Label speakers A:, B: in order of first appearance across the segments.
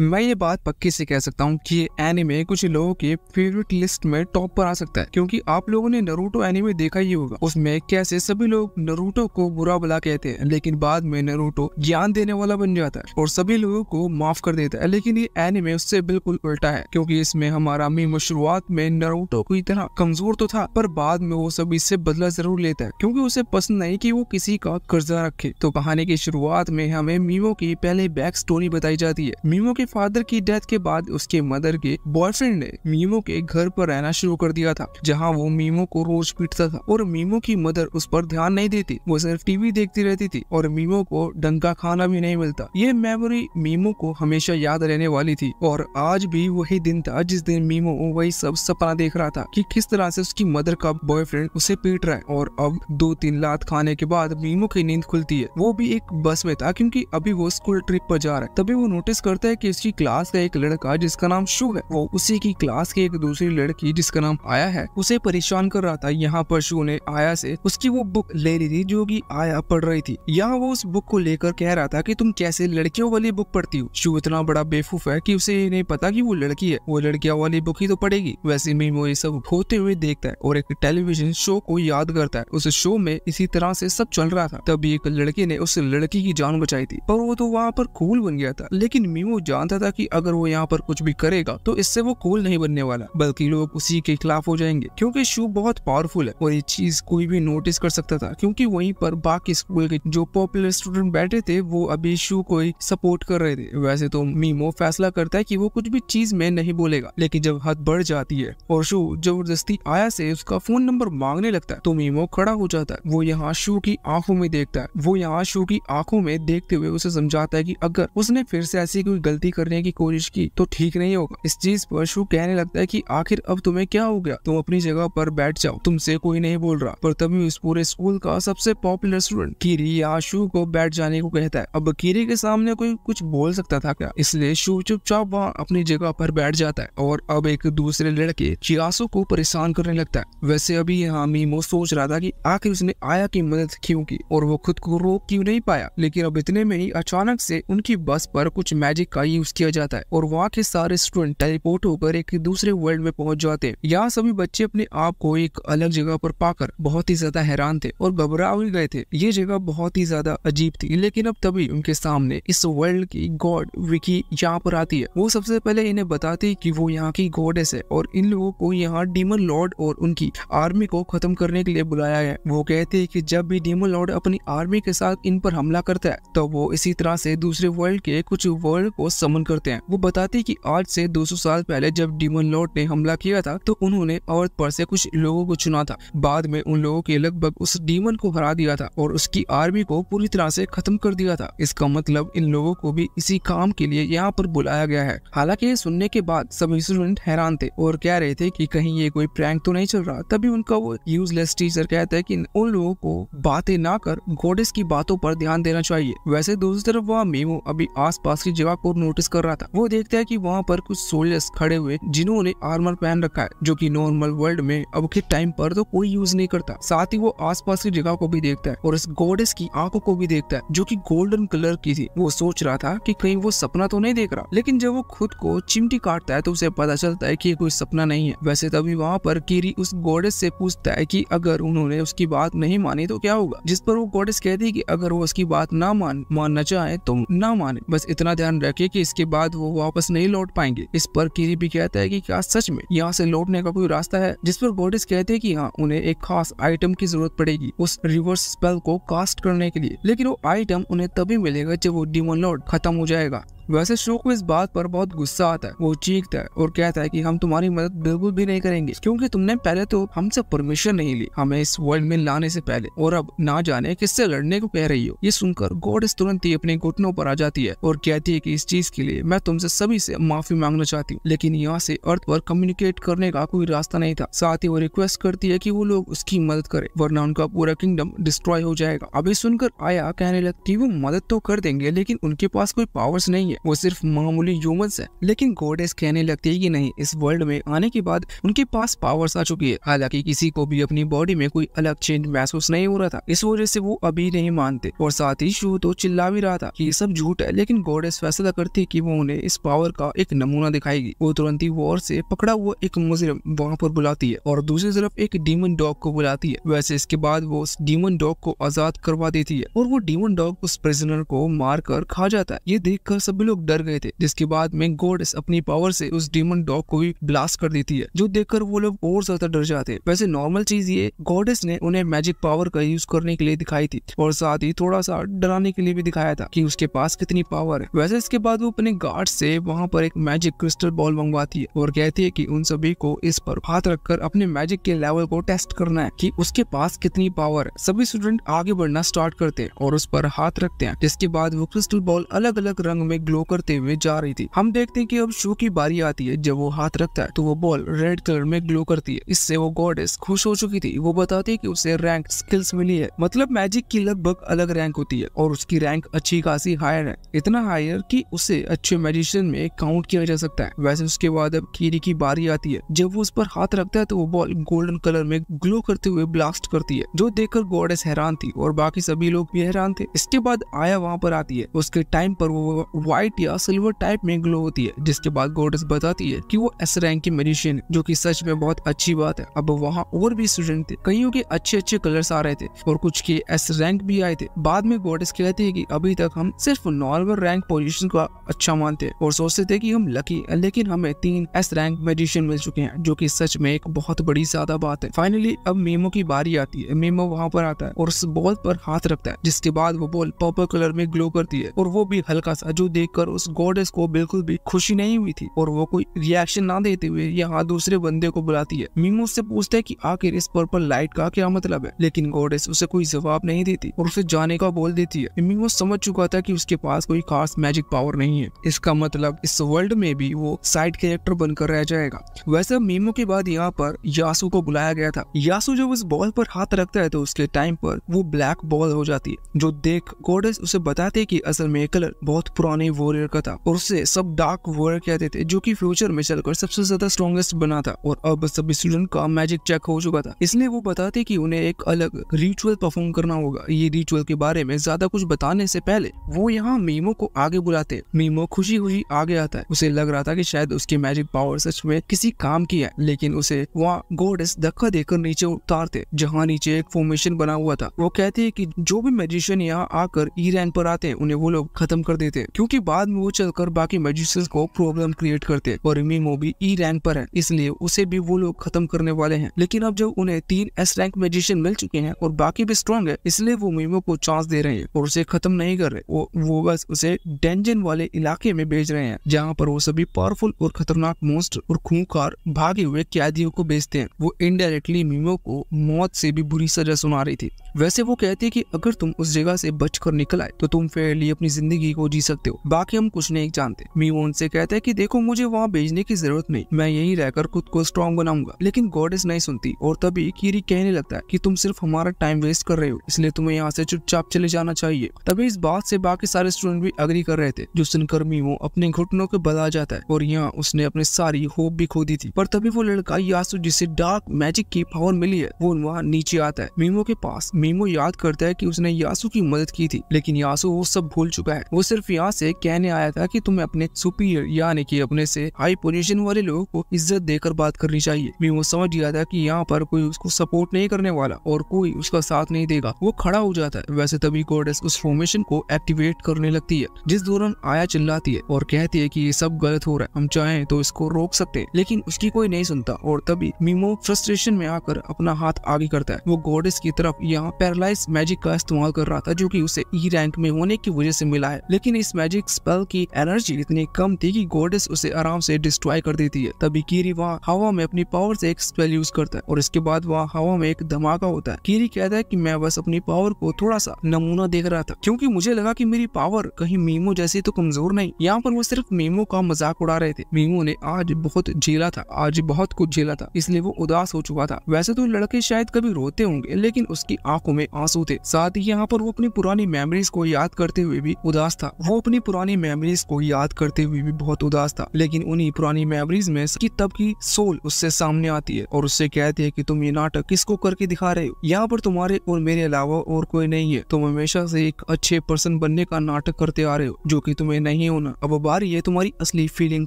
A: मैं ये बात पक्की से कह सकता हूँ कि एनिमे कुछ लोगों के फेवरेट लिस्ट में टॉप पर आ सकता है क्योंकि आप लोगों ने नरूटो एनिमे देखा ही होगा उसमें कैसे सभी लोग नरूटो को बुरा भला कहते हैं लेकिन बाद में नरूटो ज्ञान देने वाला बन जाता है और सभी लोगों को माफ कर देता है लेकिन ये एनिमे उससे बिल्कुल उल्टा है क्योंकि इसमें हमारा मीम शुरुआत में नरूटो की तरह कमजोर तो था पर बाद में वो सब इससे बदला जरूर लेता है क्योंकि उसे पसंद नहीं की वो किसी का कर्जा रखे तो कहानी की शुरुआत में हमें मीमो की पहले बैक स्टोरी बताई जाती है मीमो के फादर की डेथ के बाद उसके मदर के बॉयफ्रेंड ने मीमो के घर पर रहना शुरू कर दिया था जहाँ वो मीमो को रोज पीटता था और मीमो की मदर उस पर ध्यान नहीं देती वो सिर्फ टीवी देखती रहती थी और मीमो को डंका खाना भी नहीं मिलता ये मेमोरी मीमो को हमेशा याद रहने वाली थी और आज भी वही दिन था जिस दिन मीमो वही सब सपना देख रहा था कि किस तरह से उसकी मदर का बॉयफ्रेंड उसे पीट रहा है और अब दो तीन लात खाने के बाद मीमो की नींद खुलती है वो भी एक बस में था क्योंकि अभी वो स्कूल ट्रिप पर जा रहा है तभी वो नोटिस करता है कि उसकी क्लास का एक लड़का जिसका नाम शु है वो उसी की क्लास की एक दूसरी लड़की जिसका नाम आया है उसे परेशान कर रहा था यहाँ पर शु ने आया से उसकी वो बुक ले रही थी जो की आया पढ़ रही थी यहाँ वो उस बुक को लेकर कह रहा था की तुम कैसे लड़कियों वाली बुक पढ़ती हो शु इतना बड़ा बेफूफ है की उसे ये नहीं पता की वो लड़की है वो लड़कियों वाली बुक ही तो पड़ेगी वैसे में वो ये सब होते हुए देखता है और एक टेलीविजन शो को याद करता है उस शो में इसी तरह से सब चल रहा था तभी एक लड़के ने उस लड़की की जान बचाई थी पर वो तो वहाँ पर कूल बन गया था लेकिन मीमो जान जानता था कि अगर वो यहाँ पर कुछ भी करेगा तो इससे वो कूल नहीं बनने वाला बल्कि लोग उसी के खिलाफ हो जाएंगे क्योंकि शिव बहुत पावरफुल है और ये चीज कोई भी नोटिस कर सकता था क्योंकि वहीं पर बाकी स्कूल के जो पॉपुलर स्टूडेंट बैठे थे वो अभी शिव को ही सपोर्ट कर रहे थे वैसे तो मीमो फैसला करता है की वो कुछ भी चीज में नहीं बोलेगा लेकिन जब हद बढ़ जाती है और शिव जबरदस्ती आया से उसका फोन नंबर मांगने लगता है तो मीमो खड़ा हो जाता है वो यहाँ शिव की आंखों में देखता है वो यहाँ शिव की आंखों में देखते हुए उसे समझाता है की अगर उसने फिर से ऐसी कोई गलती करने की कोशिश की तो ठीक नहीं होगा इस चीज पर शु कहने लगता है की आखिर अब तुम्हें क्या हो गया तुम अपनी जगह पर बैठ जाओ तुमसे कोई नहीं बोल रहा पर तभी उस पूरे स्कूल का सबसे पॉपुलर स्टूडेंट कीरी यहाँ शू को बैठ जाने को कहता है अब कीरी के सामने कोई कुछ बोल सकता था क्या इसलिए शु चुपचाप वहाँ अपनी जगह पर बैठ जाता है और अब एक दूसरे लड़के चियासो को परेशान करने लगता है वैसे अभी यहाँ मीमो सोच रहा था की आखिर उसने आया की मदद क्यों की और वो खुद को रोक क्यों नहीं पाया लेकिन अब इतने में ही अचानक से उनकी बस पर कुछ मैजिक का यूज किया जाता है और वहाँ के सारे स्टूडेंट टेलीपोर्ट होकर एक दूसरे वर्ल्ड में पहुँच जाते हैं यहाँ सभी बच्चे अपने आप को एक अलग जगह पर पाकर बहुत ही ज्यादा हैरान थे और घबरा भी गए थे ये जगह बहुत ही ज्यादा अजीब थी लेकिन अब तभी उनके सामने इस वर्ल्ड की गॉड विकी यहाँ पर आती है वो सबसे पहले इन्हें बताती की वो यहाँ की गॉडेस है और इन लोगों को यहाँ डीमन लॉर्ड और उनकी आर्मी को खत्म करने के लिए बुलाया है वो कहते हैं की जब भी डीमन लॉर्ड अपनी आर्मी के साथ इन पर हमला करता है तो वो इसी तरह से दूसरे वर्ल्ड के कुछ वर्ल्ड को समन करते हैं वो बताते हैं कि आज से 200 साल पहले जब डीमन लॉर्ड ने हमला किया था तो उन्होंने औरत पर से कुछ लोगों को चुना था बाद में उन लोगों के लगभग उस डीमन को हरा दिया था और उसकी आर्मी को पूरी तरह से खत्म कर दिया था इसका मतलब इन लोगों को भी इसी काम के लिए यहाँ पर बुलाया गया है हालांकि सुनने के बाद सभी स्टूडेंट हैरान थे और कह रहे थे की कहीं ये कोई प्रैंक तो नहीं चल रहा तभी उनका वो यूजलेस टीचर कहता है की उन लोगों को बातें ना कर गोडेस की बातों पर ध्यान देना चाहिए वैसे दूसरी तरफ वहाँ मेमो अभी आसपास की जगह को नोट नोटिस कर रहा था वो देखता है कि वहाँ पर कुछ सोल्जर्स खड़े हुए जिन्होंने आर्मर पहन रखा है जो कि नॉर्मल वर्ल्ड में अब के टाइम पर तो कोई यूज नहीं करता साथ ही वो आसपास की जगह को भी देखता है और इस गोडेस की आंखों को भी देखता है जो कि गोल्डन कलर की थी वो सोच रहा था कि कहीं वो सपना तो नहीं देख रहा लेकिन जब वो खुद को चिमटी काटता है तो उसे पता चलता है की कोई सपना नहीं है वैसे तभी वहाँ पर कीरी उस गोडेस से पूछता है की अगर उन्होंने उसकी बात नहीं मानी तो क्या होगा जिस पर वो गोडेस कहती है की अगर वो उसकी बात ना मान मानना चाहे तो ना माने बस इतना ध्यान रखे कि इसके बाद वो वापस नहीं लौट पाएंगे इस पर किरी भी कहता है कि क्या सच में यहाँ से लौटने का कोई रास्ता है जिस पर गोडिस कहते हैं कि हाँ उन्हें एक खास आइटम की जरूरत पड़ेगी उस रिवर्स स्पेल को कास्ट करने के लिए लेकिन वो आइटम उन्हें तभी मिलेगा जब वो डिमोन लॉर्ड खत्म हो जाएगा वैसे शो को इस बात पर बहुत गुस्सा आता है वो चीखता है और कहता है कि हम तुम्हारी मदद बिल्कुल भी नहीं करेंगे क्योंकि तुमने पहले तो हमसे परमिशन नहीं ली हमें इस वर्ल्ड में लाने से पहले और अब ना जाने किससे लड़ने को कह रही हो ये सुनकर गॉड तुरंत ही अपने घुटनों पर आ जाती है और कहती है की इस चीज के लिए मैं तुमसे सभी से माफी मांगना चाहती हूँ लेकिन यहाँ से अर्थ पर कम्युनिकेट करने का कोई रास्ता नहीं था साथ ही वो रिक्वेस्ट करती है की वो लोग उसकी मदद करे वरना उनका पूरा किंगडम डिस्ट्रॉय हो जाएगा अभी सुनकर आया कहने लगती वो मदद तो कर देंगे लेकिन उनके पास कोई पावर्स नहीं है है वो सिर्फ मामूली ह्यूमंस है लेकिन गोडेस कहने लगती है कि नहीं इस वर्ल्ड में आने के बाद उनके पास पावर्स आ चुकी है हालांकि किसी को भी अपनी बॉडी में कोई अलग चेंज महसूस नहीं हो रहा था इस वजह से वो अभी नहीं मानते और साथ ही शो तो चिल्ला भी रहा था ये सब झूठ है लेकिन गोडेस फैसला करती है की वो उन्हें इस पावर का एक नमूना दिखाएगी वो तुरंत ही वॉर से पकड़ा हुआ एक मुजरिम वहाँ पर बुलाती है और दूसरी तरफ एक डीमन डॉग को बुलाती है वैसे इसके बाद वो उस डीमन डॉग को आजाद करवा देती है और वो डीमन डॉग उस प्रिजनर को मारकर खा जाता है ये देखकर सब लोग डर गए थे जिसके बाद में गोडेस अपनी पावर से उस डीमन डॉग को भी ब्लास्ट कर देती है जो देखकर वो लोग और ज्यादा डर जाते हैं वैसे नॉर्मल चीज ये गोडेस ने उन्हें मैजिक पावर का यूज करने के लिए दिखाई थी और साथ ही थोड़ा सा डराने के लिए भी दिखाया था कि उसके पास कितनी पावर है वैसे इसके बाद वो अपने गार्ड से वहाँ पर एक मैजिक क्रिस्टल बॉल मंगवाती है और कहती है की उन सभी को इस पर हाथ रखकर अपने मैजिक के लेवल को टेस्ट करना है की उसके पास कितनी पावर है सभी स्टूडेंट आगे बढ़ना स्टार्ट करते हैं और उस पर हाथ रखते हैं जिसके बाद वो क्रिस्टल बॉल अलग अलग रंग में ग्लो ग्लो करते हुए जा रही थी हम देखते हैं कि अब शो की बारी आती है जब वो हाथ रखता है तो वो बॉल रेड कलर में ग्लो करती है इससे वो गॉडेस खुश हो चुकी थी वो बताती है की उसे रैंक स्किल्स मिली है मतलब मैजिक की लगभग अलग रैंक होती है और उसकी रैंक अच्छी खासी हायर है इतना हायर की उसे अच्छे मेजिशियन में काउंट किया जा सकता है वैसे उसके बाद अब कीरी की बारी आती है जब वो उस पर हाथ रखता है तो वो बॉल गोल्डन कलर में ग्लो करते हुए ब्लास्ट करती है जो देखकर गॉडेस हैरान थी और बाकी सभी लोग भी हैरान थे इसके बाद आया वहाँ पर आती है उसके टाइम पर वो व्हाइट व्हाइट या सिल्वर टाइप में ग्लो होती है जिसके बाद गोडेस बताती है की वो एस रैंक की मेडिशियन जो की सच में बहुत अच्छी बात है अब वहाँ और भी स्टूडेंट थे कईयों के अच्छे अच्छे कलर्स आ रहे थे और कुछ के एस रैंक भी आए थे बाद में गोडस कहती है की अभी तक हम सिर्फ नॉर्मल रैंक पोजिशन का अच्छा मानते और सोचते थे की हम लकी है लेकिन हमें तीन एस रैंक मेडिशियन मिल चुके हैं जो की सच में एक बहुत बड़ी ज्यादा बात है फाइनली अब मेमो की बारी आती है मेमो वहाँ पर आता है और उस बॉल पर हाथ रखता है जिसके बाद वो बॉल पर्पल कलर में ग्लो करती है और वो भी हल्का सा जो देख देखकर उस गोडेस को बिल्कुल भी खुशी नहीं हुई थी और वो कोई रिएक्शन ना देते हुए यहाँ दूसरे बंदे को बुलाती है मीमू उससे पूछता है की आखिर इस पर्पल लाइट का क्या मतलब है लेकिन गोडेस उसे कोई जवाब नहीं देती और उसे जाने का बोल देती है मीमू समझ चुका था की उसके पास कोई खास मैजिक पावर नहीं है इसका मतलब इस वर्ल्ड में भी वो साइड कैरेक्टर बनकर रह जाएगा वैसे मीमो के बाद यहाँ पर यासू को बुलाया गया था यासू जब उस बॉल पर हाथ रखता है तो उसके टाइम पर वो ब्लैक बॉल हो जाती है जो देख गोडेस उसे बताते कि असल में कलर बहुत पुराने वॉरियर का था और उसे सब डार्क वॉरियर कहते थे जो कि फ्यूचर में चलकर सबसे ज्यादा स्ट्रॉन्गेस्ट बना था और अब सब स्टूडेंट का मैजिक चेक हो चुका था इसलिए वो बताते कि उन्हें एक अलग रिचुअल परफॉर्म करना होगा ये रिचुअल के बारे में ज्यादा कुछ बताने से पहले वो यहाँ मीमो को आगे बुलाते मीमो खुशी खुशी आगे आता है उसे लग रहा था की शायद उसकी मैजिक पावर सच में किसी काम की है लेकिन उसे वहाँ गोडेस धक्का देकर नीचे उतारते जहाँ नीचे एक फॉर्मेशन बना हुआ था वो कहते है की जो भी मैजिशियन यहाँ आकर ईरान पर आते हैं उन्हें वो लोग खत्म कर देते क्यूँकी बाद में वो चलकर बाकी मजिस्ट्रेट को प्रॉब्लम क्रिएट करते हैं और रिमी मोबी ई रैंक पर है इसलिए उसे भी वो लोग खत्म करने वाले हैं लेकिन अब जब उन्हें तीन एस रैंक मेजिशियन मिल चुके हैं और बाकी भी स्ट्रॉन्ग है इसलिए वो मीमो को चांस दे रहे हैं और उसे खत्म नहीं कर रहे वो, वो बस उसे डेंजन वाले इलाके में भेज रहे हैं जहाँ पर वो सभी पावरफुल और खतरनाक मोस्ट और खूंखार भागे हुए कैदियों को बेचते हैं वो इनडायरेक्टली मीमो को मौत से भी बुरी सजा सुना रही थी वैसे वो कहती है कि अगर तुम उस जगह से बचकर निकल आए तो तुम फेयरली अपनी जिंदगी को जी सकते हो बाकी हम कुछ नहीं जानते मीवो उनसे कहता है कि देखो मुझे वहाँ भेजने की जरूरत नहीं मैं यही रहकर खुद को स्ट्रॉन्ग बनाऊंगा लेकिन गॉडेस नहीं सुनती और तभी कीरी कहने लगता है की तुम सिर्फ हमारा टाइम वेस्ट कर रहे हो इसलिए तुम्हें यहाँ से चुपचाप चले जाना चाहिए तभी इस बात से बाकी सारे स्टूडेंट भी अग्री कर रहे थे जो सुनकर मीवो अपने घुटनों के बदला जाता है और यहाँ उसने अपनी सारी होप भी खो दी थी पर तभी वो लड़का यासु जिसे डार्क मैजिक की पावर मिली है वो वहाँ नीचे आता है मीमो के पास मीमो याद करता है कि उसने यासू की मदद की थी लेकिन यासू वो सब भूल चुका है वो सिर्फ यहाँ से कहने आया था कि तुम्हें अपने सुपीरियर यानी कि अपने से हाई पोजीशन वाले लोगों को इज्जत देकर बात करनी चाहिए मीमो समझ गया था कि यहाँ पर कोई उसको सपोर्ट नहीं करने वाला और कोई उसका साथ नहीं देगा वो खड़ा हो जाता है वैसे तभी गोडेस उस फॉर्मेशन को एक्टिवेट करने लगती है जिस दौरान आया चिल्लाती है और कहती है की ये सब गलत हो रहा है हम चाहें तो इसको रोक सकते हैं लेकिन उसकी कोई नहीं सुनता और तभी मीमो फ्रस्ट्रेशन में आकर अपना हाथ आगे करता है वो गोडेस की तरफ यहाँ पैरालाइज मैजिक का इस्तेमाल कर रहा था जो की उसे ई e रैंक में होने की वजह से मिला है लेकिन इस मैजिक स्पेल की एनर्जी इतनी कम थी कि गोडेस उसे आराम से डिस्ट्रॉय कर देती है तभी कीरी वहाँ हवा में अपनी पावर से एक स्पेल यूज करता है और इसके बाद वहाँ हवा में एक धमाका होता है कीरी कहता है की मैं बस अपनी पावर को थोड़ा सा नमूना देख रहा था क्यूँकी मुझे लगा की मेरी पावर कहीं मीमो जैसी तो कमजोर नहीं यहाँ पर वो सिर्फ मीमो का मजाक उड़ा रहे थे मीमो ने आज बहुत झेला था आज बहुत कुछ झेला था इसलिए वो उदास हो चुका था वैसे तो लड़के शायद कभी रोते होंगे लेकिन उसकी आंखों में आंसू थे साथ ही यहाँ पर वो अपनी पुरानी मेमोरीज को याद करते हुए भी उदास था वो अपनी पुरानी मेमोरीज को याद करते हुए भी बहुत उदास था लेकिन उन्हीं पुरानी मेमोरीज में की तब की सोल उससे सामने आती है और उससे कहती है की तुम ये नाटक किसको करके दिखा रहे हो यहाँ पर तुम्हारे और मेरे अलावा और कोई नहीं है तुम हमेशा से एक अच्छे पर्सन बनने का नाटक करते आ रहे हो जो की तुम्हें नहीं होना अब बारी है तुम्हारी असली फीलिंग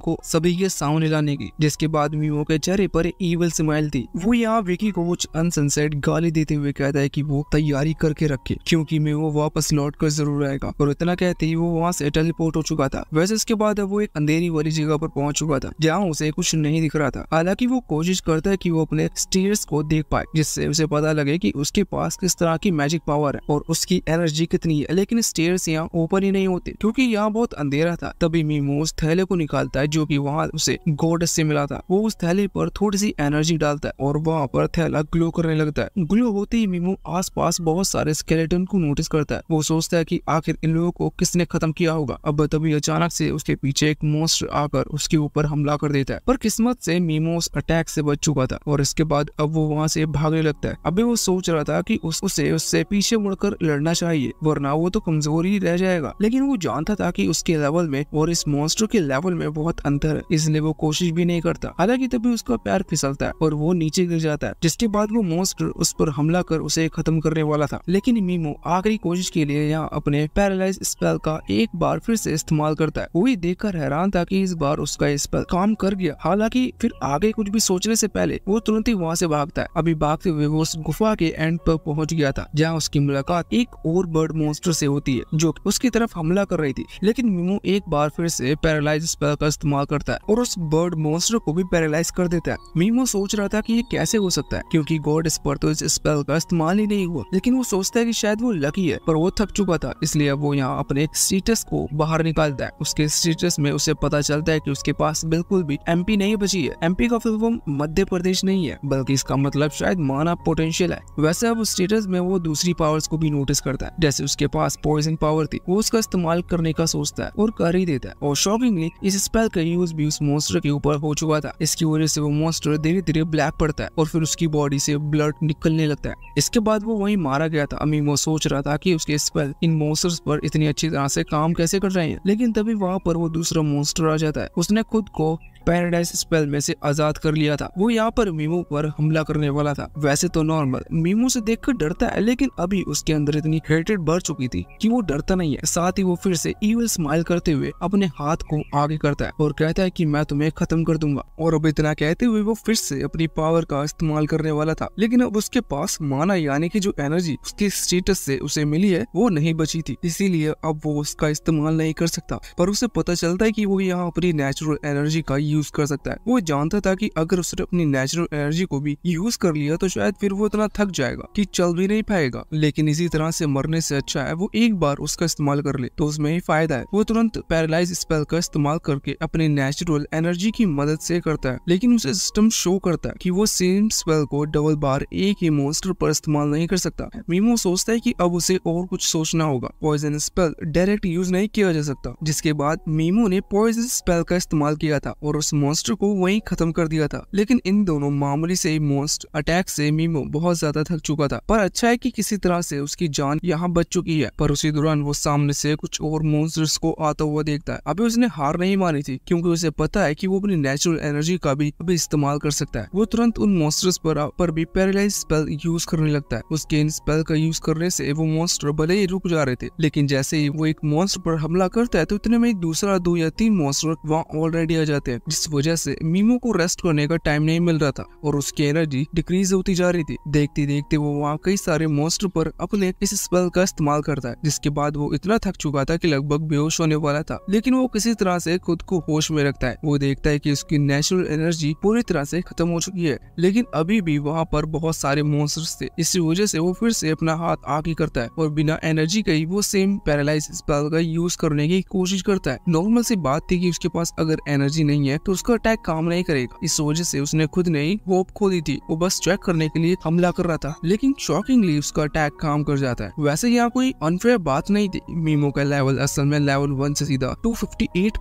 A: को सभी के सामने लाने की जिसके बाद मीमो के चेहरे पर ईवल स्माइल थी वो यहाँ विकी को कुछ अनसनसेट गाली देते हुए कहता है की वो तैयारी करके रखे क्योंकि मैं वो वापस लौट कर जरूर आएगा और इतना कहते ही वो वहाँ से टेलीपोर्ट हो चुका था वैसे इसके बाद वो एक अंधेरी वाली जगह पर पहुंच चुका था जहाँ उसे कुछ नहीं दिख रहा था हालांकि वो कोशिश करता है की वो अपने स्टेयर्स को देख पाए जिससे उसे पता लगे की उसके पास किस तरह की मैजिक पावर है और उसकी एनर्जी कितनी है लेकिन स्टेयर्स यहाँ ओपन ही नहीं होते क्यूँकी यहाँ बहुत अंधेरा था तभी मीमो उस थैले को निकालता है जो की वहाँ उसे गोड से मिला था वो उस थैले पर थोड़ी सी एनर्जी डालता है और वहाँ पर थैला ग्लो करने लगता है ग्लो होते ही मीमो आस आसपास बहुत सारे स्केलेटन को नोटिस करता है वो सोचता है कि आखिर इन लोगों को किसने खत्म किया होगा अब तभी अचानक से उसके पीछे एक मोस्टर आकर उसके ऊपर हमला कर देता है पर किस्मत से मीमोस अटैक से बच चुका था और इसके बाद अब वो वहाँ से भागने लगता है अभी वो सोच रहा था की उस उसे उससे पीछे मुड़कर लड़ना चाहिए वरना वो तो कमजोर ही रह जाएगा लेकिन वो जानता था की उसके लेवल में और इस मोस्टर के लेवल में बहुत अंतर है इसलिए वो कोशिश भी नहीं करता हालांकि तभी उसका पैर फिसलता है और वो नीचे गिर जाता है जिसके बाद वो मोस्टर उस पर हमला कर उसे खत्म करने वाला था लेकिन मीमो आखिरी कोशिश के लिए यहाँ अपने पैरालाइज स्पेल का एक बार फिर से इस्तेमाल करता है वही देखकर हैरान था की इस बार उसका स्पेल काम कर गया हालांकि फिर आगे कुछ भी सोचने ऐसी पहले वो तुरंत ही वहाँ ऐसी भागता है अभी भागते हुए वो उस गुफा के एंड पर पहुँच गया था जहाँ उसकी मुलाकात एक और बर्ड मोस्टर ऐसी होती है जो उसकी तरफ हमला कर रही थी लेकिन मीमो एक बार फिर से पैरालाइज स्पेल का इस्तेमाल करता है और उस बर्ड मोस्टर को भी पैरालाइज कर देता है मीमो सोच रहा था कि ये कैसे हो सकता है क्योंकि गॉड इस पर तो इस स्पेल का इस्तेमाल ही नहीं हुआ लेकिन वो सोचता है की शायद वो लकी है पर वो थक चुका था इसलिए अब वो यहाँ अपने स्टेटस को बाहर निकालता है उसके स्टेटस में उसे पता चलता है की उसके पास बिल्कुल भी एम नहीं बची है एम का फुल फॉर्म मध्य प्रदेश नहीं है बल्कि इसका मतलब शायद माना पोटेंशियल है वैसे अब स्टेटस में वो दूसरी पावर्स को भी नोटिस करता है जैसे उसके पास पॉइजन पावर थी वो उसका इस्तेमाल करने का सोचता है और कर ही देता है और शॉकिंगली इस स्पेल का यूज भी उस मॉन्स्टर के ऊपर हो चुका था इसकी वजह से वो मॉन्स्टर धीरे धीरे ब्लैक पड़ता है और फिर उसकी बॉडी से ब्लड निकलने लगता है इसके बाद वो वहीं मारा गया था अमी वो सोच रहा था कि उसके स्पेल इन मोस्टर्स पर इतनी अच्छी तरह से काम कैसे कर रहे हैं लेकिन तभी वहाँ पर वो दूसरा मोस्टर आ जाता है उसने खुद को पैराडाइज स्पेल में से आजाद कर लिया था वो यहाँ पर मीमो पर हमला करने वाला था वैसे तो नॉर्मल मीमो से देख डरता है लेकिन अभी उसके अंदर इतनी हेटेड बढ़ चुकी थी की वो डरता नहीं है साथ ही वो फिर से ईवल स्माइल करते हुए अपने हाथ को आगे करता है और कहता है की मैं तुम्हें खत्म कर दूंगा और अब इतना कहते हुए वो फिर से अपनी पावर का इस्तेमाल करने वाला था लेकिन अब उसके पास माना यानी की जो एनर्जी उसके स्टेटस से उसे मिली है वो नहीं बची थी इसीलिए अब वो उसका इस्तेमाल नहीं कर सकता पर उसे पता चलता है की वो यहाँ अपनी नेचुरल एनर्जी का यूज कर सकता है वो जानता था कि अगर उसने अपनी नेचुरल एनर्जी को भी यूज कर लिया तो शायद फिर वो इतना थक जाएगा कि चल भी नहीं पाएगा लेकिन इसी तरह से मरने से अच्छा है वो एक बार उसका इस्तेमाल कर ले तो उसमें ही फायदा है वो तुरंत पैरालाइज स्पेल का इस्तेमाल करके अपने नेचुरल एनर्जी की मदद से करता है लेकिन उसे सिस्टम शो करता है कि वो सेम स्पेल को डबल बार एक ही मोस्टर पर इस्तेमाल नहीं कर सकता मीमो सोचता है कि अब उसे और कुछ सोचना होगा पॉइजन स्पेल डायरेक्ट यूज नहीं किया जा सकता जिसके बाद मीमो ने पॉइजन स्पेल का इस्तेमाल किया था और उस मॉन्स्टर को वहीं खत्म कर दिया था लेकिन इन दोनों मामूली से मॉन्स्टर अटैक से मीमो बहुत ज्यादा थक चुका था पर अच्छा है कि किसी तरह से उसकी जान यहाँ बच चुकी है पर उसी दौरान वो सामने से कुछ और मॉन्स्टर्स को आता हुआ देखता है अभी उसने हार नहीं मानी थी क्योंकि उसे पता है कि वो अपनी नेचुरल एनर्जी का भी अभी इस्तेमाल कर सकता है वो तुरंत उन मॉन्स्टर्स पर, पर भी पैरालाइज स्पेल यूज करने लगता है उसके इन स्पेल का यूज करने से वो मॉन्स्टर भले ही रुक जा रहे थे लेकिन जैसे ही वो एक मॉन्स्टर पर हमला करता है तो इतने में दूसरा दो या तीन मॉन्स्टर वहाँ ऑलरेडी आ जाते हैं जिस वजह से मीमो को रेस्ट करने का टाइम नहीं मिल रहा था और उसकी एनर्जी डिक्रीज होती जा रही थी देखते देखते वो वहाँ कई सारे मोस्टर पर अपने इस स्पेल का इस्तेमाल करता है जिसके बाद वो इतना थक चुका था कि लगभग बेहोश होने वाला था लेकिन वो किसी तरह से खुद को होश में रखता है वो देखता है की उसकी नेचुरल एनर्जी पूरी तरह से खत्म हो चुकी है लेकिन अभी भी वहाँ पर बहुत सारे मोस्टर थे इसी वजह से वो फिर से अपना हाथ आगे करता है और बिना एनर्जी के ही वो सेम पैरालाइज स्पेल का यूज करने की कोशिश करता है नॉर्मल सी बात थी की उसके पास अगर एनर्जी नहीं है तो उसका अटैक काम नहीं करेगा इस वजह से उसने खुद नहीं होप खो दी थी वो बस चेक करने के लिए हमला कर रहा था लेकिन शॉकिंगली उसका अटैक काम कर जाता है वैसे यहाँ कोई अनफेयर बात नहीं थी मीमो का लेवल असल में लेवल वन से सीधा टू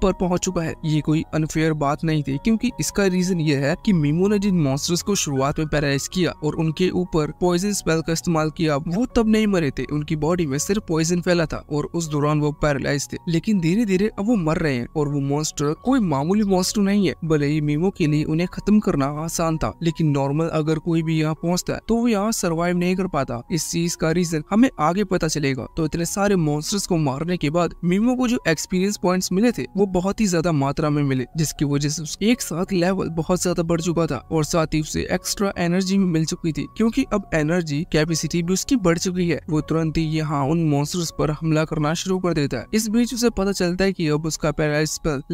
A: पर पहुंच चुका है ये कोई अनफेयर बात नहीं थी क्योंकि इसका रीजन ये है कि मीमो ने जिन मॉन्स्टर्स को शुरुआत में पैराइज किया और उनके ऊपर पॉइजन स्पेल का इस्तेमाल किया वो तब नहीं मरे थे उनकी बॉडी में सिर्फ पॉइजन फैला था और उस दौरान वो पैरालाइज थे लेकिन धीरे धीरे अब वो मर रहे हैं और वो मॉन्स्टर कोई मामूली मॉन्स्टर नहीं है भले ही मीमो के लिए उन्हें खत्म करना आसान था लेकिन नॉर्मल अगर कोई भी यहाँ पहुँचता है तो वो यहाँ सर्वाइव नहीं कर पाता इस चीज का रीजन हमें आगे पता चलेगा तो इतने सारे मॉन्स्टर्स को मारने के बाद मीमो को जो एक्सपीरियंस पॉइंट मिले थे वो बहुत ही ज्यादा मात्रा में मिले जिसकी वजह से एक साथ लेवल बहुत ज्यादा बढ़ चुका था और साथ ही उसे एक्स्ट्रा एनर्जी भी मिल चुकी थी क्योंकि अब एनर्जी कैपेसिटी भी उसकी बढ़ चुकी है वो तुरंत ही यहाँ उन मॉन्स्टर्स पर हमला करना शुरू कर देता है इस बीच उसे पता चलता है की अब उसका पैराइज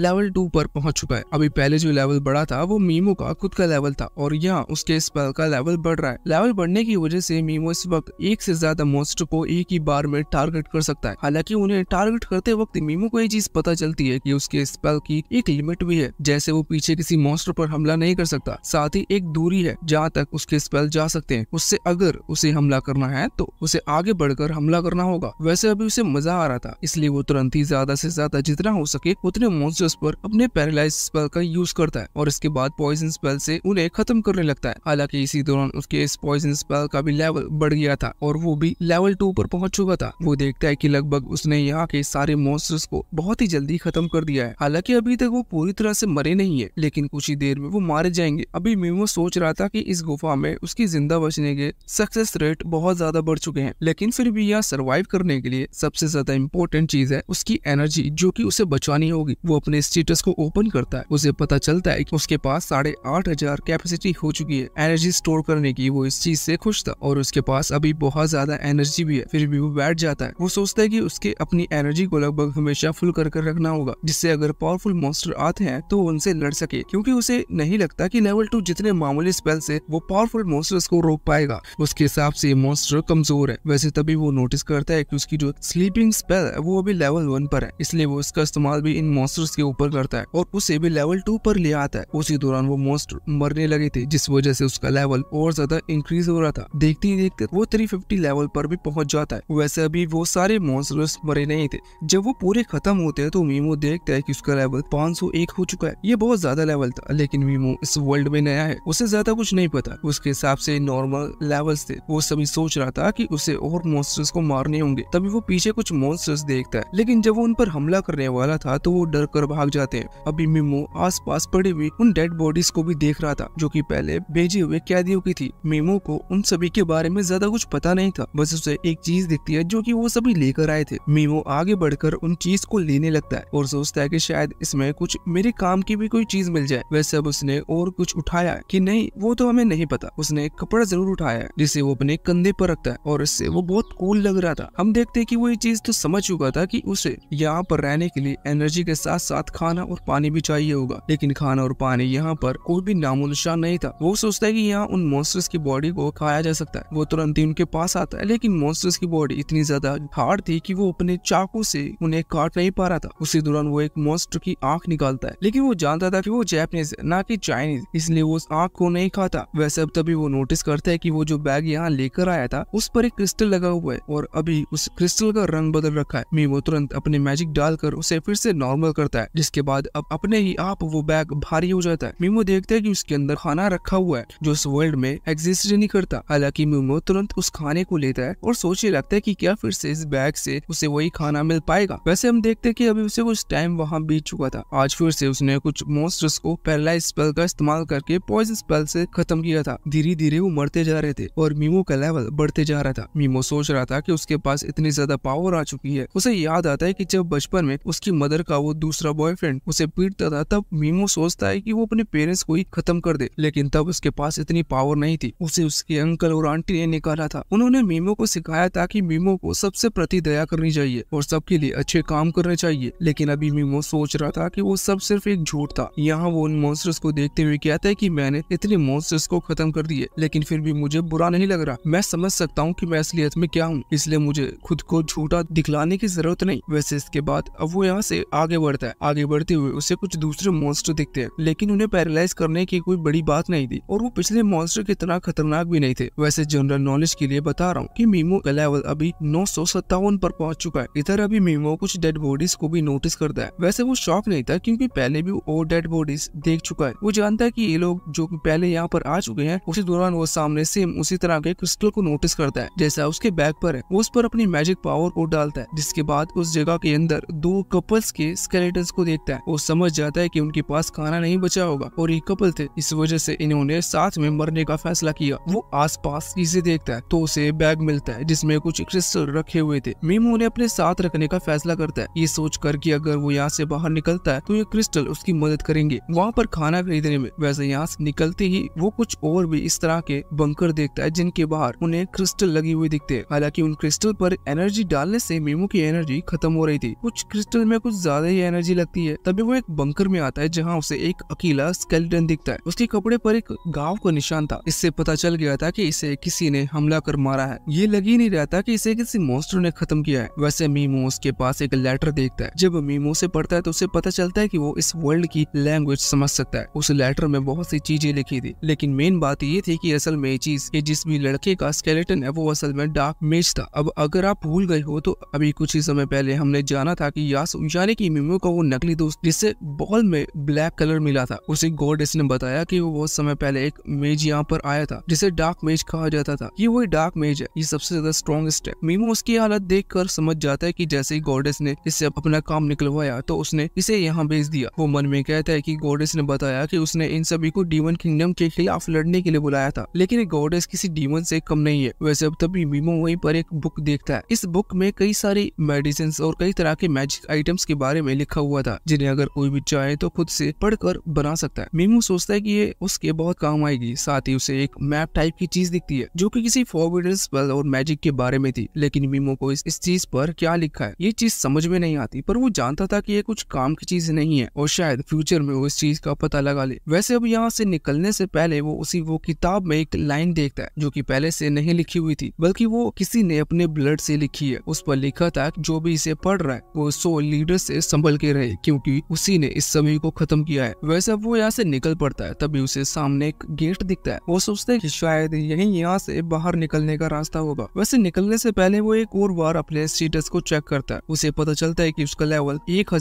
A: लेवल टू पर पहुंच चुका है अब अभी पहले जो लेवल बढ़ा था वो मीमो का खुद का लेवल था और यहाँ उसके स्पेल का लेवल बढ़ रहा है लेवल बढ़ने की वजह से मीमो इस वक्त एक से ज्यादा मोस्ट को एक ही बार में टारगेट कर सकता है हालांकि उन्हें टारगेट करते वक्त मीमो को ये चीज पता चलती है की उसके स्पेल की एक लिमिट भी है जैसे वो पीछे किसी मोस्टर पर हमला नहीं कर सकता साथ ही एक दूरी है जहाँ तक उसके स्पेल जा सकते हैं उससे अगर उसे हमला करना है तो उसे आगे बढ़कर हमला करना होगा वैसे अभी उसे मजा आ रहा था इसलिए वो तुरंत ही ज्यादा से ज्यादा जितना हो सके उतने मोस्टर्स पर अपने पैरालाइज स्पेल का यूज करता है और इसके बाद पॉइजन स्पेल से उन्हें खत्म करने लगता है हालांकि इसी दौरान उसके इस पॉइजन स्पेल का भी लेवल बढ़ गया था और वो भी लेवल टू पर पहुंच चुका था वो देखता है की लगभग उसने यहाँ के सारे मॉन्स्टर्स को बहुत ही जल्दी खत्म कर दिया है हालांकि अभी तक वो पूरी तरह से मरे नहीं है लेकिन कुछ ही देर में वो मारे जाएंगे अभी मेमो सोच रहा था की इस गुफा में उसकी जिंदा बचने के सक्सेस रेट बहुत ज्यादा बढ़ चुके हैं लेकिन फिर भी यहाँ सर्वाइव करने के लिए सबसे ज्यादा इम्पोर्टेंट चीज है उसकी एनर्जी जो की उसे बचानी होगी वो अपने स्टेटस को ओपन करता है उस से पता चलता है कि उसके पास साढ़े आठ हजार कैपेसिटी हो चुकी है एनर्जी स्टोर करने की वो इस चीज से खुश था और उसके पास अभी बहुत ज्यादा एनर्जी भी है फिर भी वो बैठ जाता है वो सोचता है की उसके अपनी एनर्जी को लगभग हमेशा फुल कर कर रखना होगा जिससे अगर पावरफुल मॉन्स्टर आते हैं तो उनसे लड़ सके क्यूँकी उसे नहीं लगता की लेवल टू जितने मामूली स्पेल से वो पावरफुल मॉन्स्टर को रोक पाएगा उसके हिसाब से मॉन्स्टर कमजोर है वैसे तभी वो नोटिस करता है कि उसकी जो स्लीपिंग स्पेल है वो अभी लेवल वन पर है इसलिए वो इसका इस्तेमाल भी इन मॉन्स्टर्स के ऊपर करता है और उसे भी लेवल लेवल टू पर ले आता है उसी दौरान वो मोस्टर मरने लगे थे जिस वजह से उसका लेवल और ज्यादा इंक्रीज हो रहा था देखते ही देखते वो 350 लेवल पर भी पहुंच जाता है वैसे अभी वो सारे मोस्टर मरे नहीं थे जब वो पूरे खत्म होते हैं तो मीमो देखता है की उसका लेवल 501 हो चुका है ये बहुत ज्यादा लेवल था लेकिन मीमो इस वर्ल्ड में नया है उसे ज्यादा कुछ नहीं पता उसके हिसाब से नॉर्मल लेवल थे वो सभी सोच रहा था की उसे और मोस्टर को मारने होंगे तभी वो पीछे कुछ मॉन्स्टर्स देखता है लेकिन जब वो उन पर हमला करने वाला था तो वो डर कर भाग जाते हैं अभी मीमो आसपास पड़ी हुई उन डेड बॉडीज को भी देख रहा था जो कि पहले भेजे हुए कैदियों की थी मेमो को उन सभी के बारे में ज्यादा कुछ पता नहीं था बस उसे एक चीज दिखती है जो कि वो सभी लेकर आए थे मेमो आगे बढ़कर उन चीज को लेने लगता है और सोचता है की शायद इसमें कुछ मेरे काम की भी कोई चीज मिल जाए वैसे अब उसने और कुछ उठाया कि नहीं वो तो हमें नहीं पता उसने कपड़ा जरूर उठाया है जिसे वो अपने कंधे पर रखता है और इससे वो बहुत कूल लग रहा था हम देखते हैं कि वो ये चीज तो समझ चुका था कि उसे यहाँ पर रहने के लिए एनर्जी के साथ साथ खाना और पानी भी चाहिए होगा लेकिन खाना और पानी यहाँ पर कोई भी नामोनिशान नहीं था वो सोचता है की यहाँ उन मॉन्स्टर्स की बॉडी को खाया जा सकता है वो तुरंत ही उनके पास आता है लेकिन मॉन्स्टर्स की बॉडी इतनी ज्यादा हार्ड थी की वो अपने चाकू से उन्हें काट नहीं पा रहा था उसी दौरान वो एक मॉन्स्टर की आँख निकालता है लेकिन वो जानता था की वो जैपनीज है की चाइनीज इसलिए वो उस आँख को नहीं खाता वैसे अब तभी वो नोटिस करता है की वो जो बैग यहाँ लेकर आया था उस पर एक क्रिस्टल लगा हुआ है और अभी उस क्रिस्टल का रंग बदल रखा है मी वो तुरंत अपने मैजिक डालकर उसे फिर से नॉर्मल करता है जिसके बाद अब अपने ही आप आप वो बैग भारी हो जाता है मीमो देखते है की उसके अंदर खाना रखा हुआ है जो उस वर्ल्ड में एग्जिस्ट नहीं करता हालांकि मीमो तुरंत उस खाने को लेता है और सोचने लगता है की क्या फिर से इस बैग से उसे वही खाना मिल पाएगा वैसे हम देखते की अभी उसे कुछ टाइम वहाँ बीत चुका था आज फिर से उसने कुछ मोस्टर्स को पैरालाइज स्पेल का इस्तेमाल करके पॉइजन स्पेल से खत्म किया था धीरे धीरे वो मरते जा रहे थे और मीमो का लेवल बढ़ते जा रहा था मीमो सोच रहा था कि उसके पास इतनी ज्यादा पावर आ चुकी है उसे याद आता है कि जब बचपन में उसकी मदर का वो दूसरा बॉयफ्रेंड उसे पीटता था तब मीमो सोचता है कि वो अपने पेरेंट्स को ही खत्म कर दे लेकिन तब उसके पास इतनी पावर नहीं थी उसे उसके अंकल और आंटी ने निकाला था उन्होंने मीमो को सिखाया था कि मीमो को सबसे प्रति दया करनी चाहिए और सबके लिए अच्छे काम करने चाहिए लेकिन अभी मीमो सोच रहा था की वो सब सिर्फ एक झूठ था यहाँ वो उन मोन्स्टर्स को देखते हुए कहता है की मैंने इतने मोन्स्टर्स को खत्म कर दिए लेकिन फिर भी मुझे बुरा नहीं लग रहा मैं समझ सकता हूँ की मैं असलियत में क्या हूँ इसलिए मुझे खुद को झूठा दिखलाने की जरूरत नहीं वैसे इसके बाद अब वो यहाँ से आगे बढ़ता है आगे बढ़ते हुए उसे कुछ दूसरे मॉन्स्टर दिखते हैं लेकिन उन्हें पैरालाइज करने की कोई बड़ी बात नहीं थी और वो पिछले मॉन्स्टर की तरह खतरनाक भी नहीं थे वैसे जनरल नॉलेज के लिए बता रहा हूँ की मीमो का लेवल अभी नौ पर पहुंच चुका है इधर अभी मीमो कुछ डेड बॉडीज को भी नोटिस करता है वैसे वो शौक नहीं था क्यूँकी पहले भी वो डेड बॉडीज देख चुका है वो जानता है की ये लोग जो पहले यहाँ पर आ चुके हैं उसी दौरान वो सामने सेम उसी तरह के क्रिस्टल को नोटिस करता है जैसा उसके बैग पर है वो उस पर अपनी मैजिक पावर को डालता है जिसके बाद उस जगह के अंदर दो कपल्स के स्केलेटन को देखता है वो समझ जाता है की उनके पास खाना नहीं बचा होगा और ये कपल थे इस वजह से इन्होंने साथ में मरने का फैसला किया वो आसपास इसे देखता है तो उसे बैग मिलता है जिसमें कुछ क्रिस्टल रखे हुए थे मीमू उन्हें अपने साथ रखने का फैसला करता है ये सोच कर की अगर वो यहाँ से बाहर निकलता है तो ये क्रिस्टल उसकी मदद करेंगे वहाँ पर खाना खरीदने में वैसे यहाँ निकलते ही वो कुछ और भी इस तरह के बंकर देखता है जिनके बाहर उन्हें क्रिस्टल लगी हुई दिखते हैं हालांकि उन क्रिस्टल पर एनर्जी डालने से मेमू की एनर्जी खत्म हो रही थी कुछ क्रिस्टल में कुछ ज्यादा ही एनर्जी लगती है तभी वो एक बंकर में आता जाता है जहाँ उसे एक अकेला स्केलेटन दिखता है उसके कपड़े पर एक गाँव का निशान था इससे पता चल गया था की इसे किसी ने हमला कर मारा है ये लग ही नहीं रहा था की कि इसे किसी मोस्टर ने खत्म किया है वैसे मीमो उसके पास एक लेटर देखता है जब मीमो से पढ़ता है तो उसे पता चलता है की वो इस वर्ल्ड की लैंग्वेज समझ सकता है उस लेटर में बहुत सी चीजें लिखी थी लेकिन मेन बात ये थी की असल में चीज जिस भी लड़के का स्केलेटन है वो असल में डार्क मेज था अब अगर आप भूल गए हो तो अभी कुछ ही समय पहले हमने जाना था कि यास यानी कि मीमो का वो नकली दोस्त जिससे बॉल में ब्लैक कलर मिला था उसे गोडेस ने बताया कि वो बहुत समय पहले एक मेज यहाँ पर आया था जिसे डार्क मेज कहा जाता था ये वही डार्क मेज है ये सबसे ज्यादा स्ट्रॉन्गेस्ट है मीमो उसकी हालत देख समझ जाता है की जैसे ही गोडेस ने इससे अपना काम निकलवाया तो उसने इसे यहाँ भेज दिया वो मन में कहता है की गोडेस ने बताया की उसने इन सभी को डीवन किंगडम के खिलाफ लड़ने के लिए बुलाया था लेकिन गोडेस किसी डीवन से कम नहीं है वैसे अब तभी मीमो वहीं पर एक बुक देखता है इस बुक में कई सारी मेडिसिन और कई तरह के मैजिक आइटम्स के बारे में लिखा हुआ था जिन्हें अगर कोई भी चाहे तो तो खुद से पढ़कर बना सकता है मीमू सोचता है कि ये उसके बहुत काम आएगी साथ ही उसे एक मैप टाइप की चीज दिखती है जो कि किसी फॉरविडर्स स्पेल और मैजिक के बारे में थी लेकिन मीमो को इस, इस चीज पर क्या लिखा है ये चीज समझ में नहीं आती पर वो जानता था कि ये कुछ काम की चीज नहीं है और शायद फ्यूचर में वो इस चीज का पता लगा ले वैसे अब यहाँ से निकलने से पहले वो उसी वो किताब में एक लाइन देखता है जो की पहले से नहीं लिखी हुई थी बल्कि वो किसी ने अपने ब्लड से लिखी है उस पर लिखा था जो भी इसे पढ़ रहा है वो सो लीडर से संभल के रहे क्योंकि उसी ने इस समय शरीर को खत्म किया है वैसे अब वो यहाँ से निकल पड़ता है तभी उसे सामने एक गेट दिखता है वो सोचते है की शायद यही यहाँ से बाहर निकलने का रास्ता होगा वैसे निकलने से पहले वो एक और बार अपने स्टेटस को चेक करता है उसे पता चलता है की उसका लेवल एक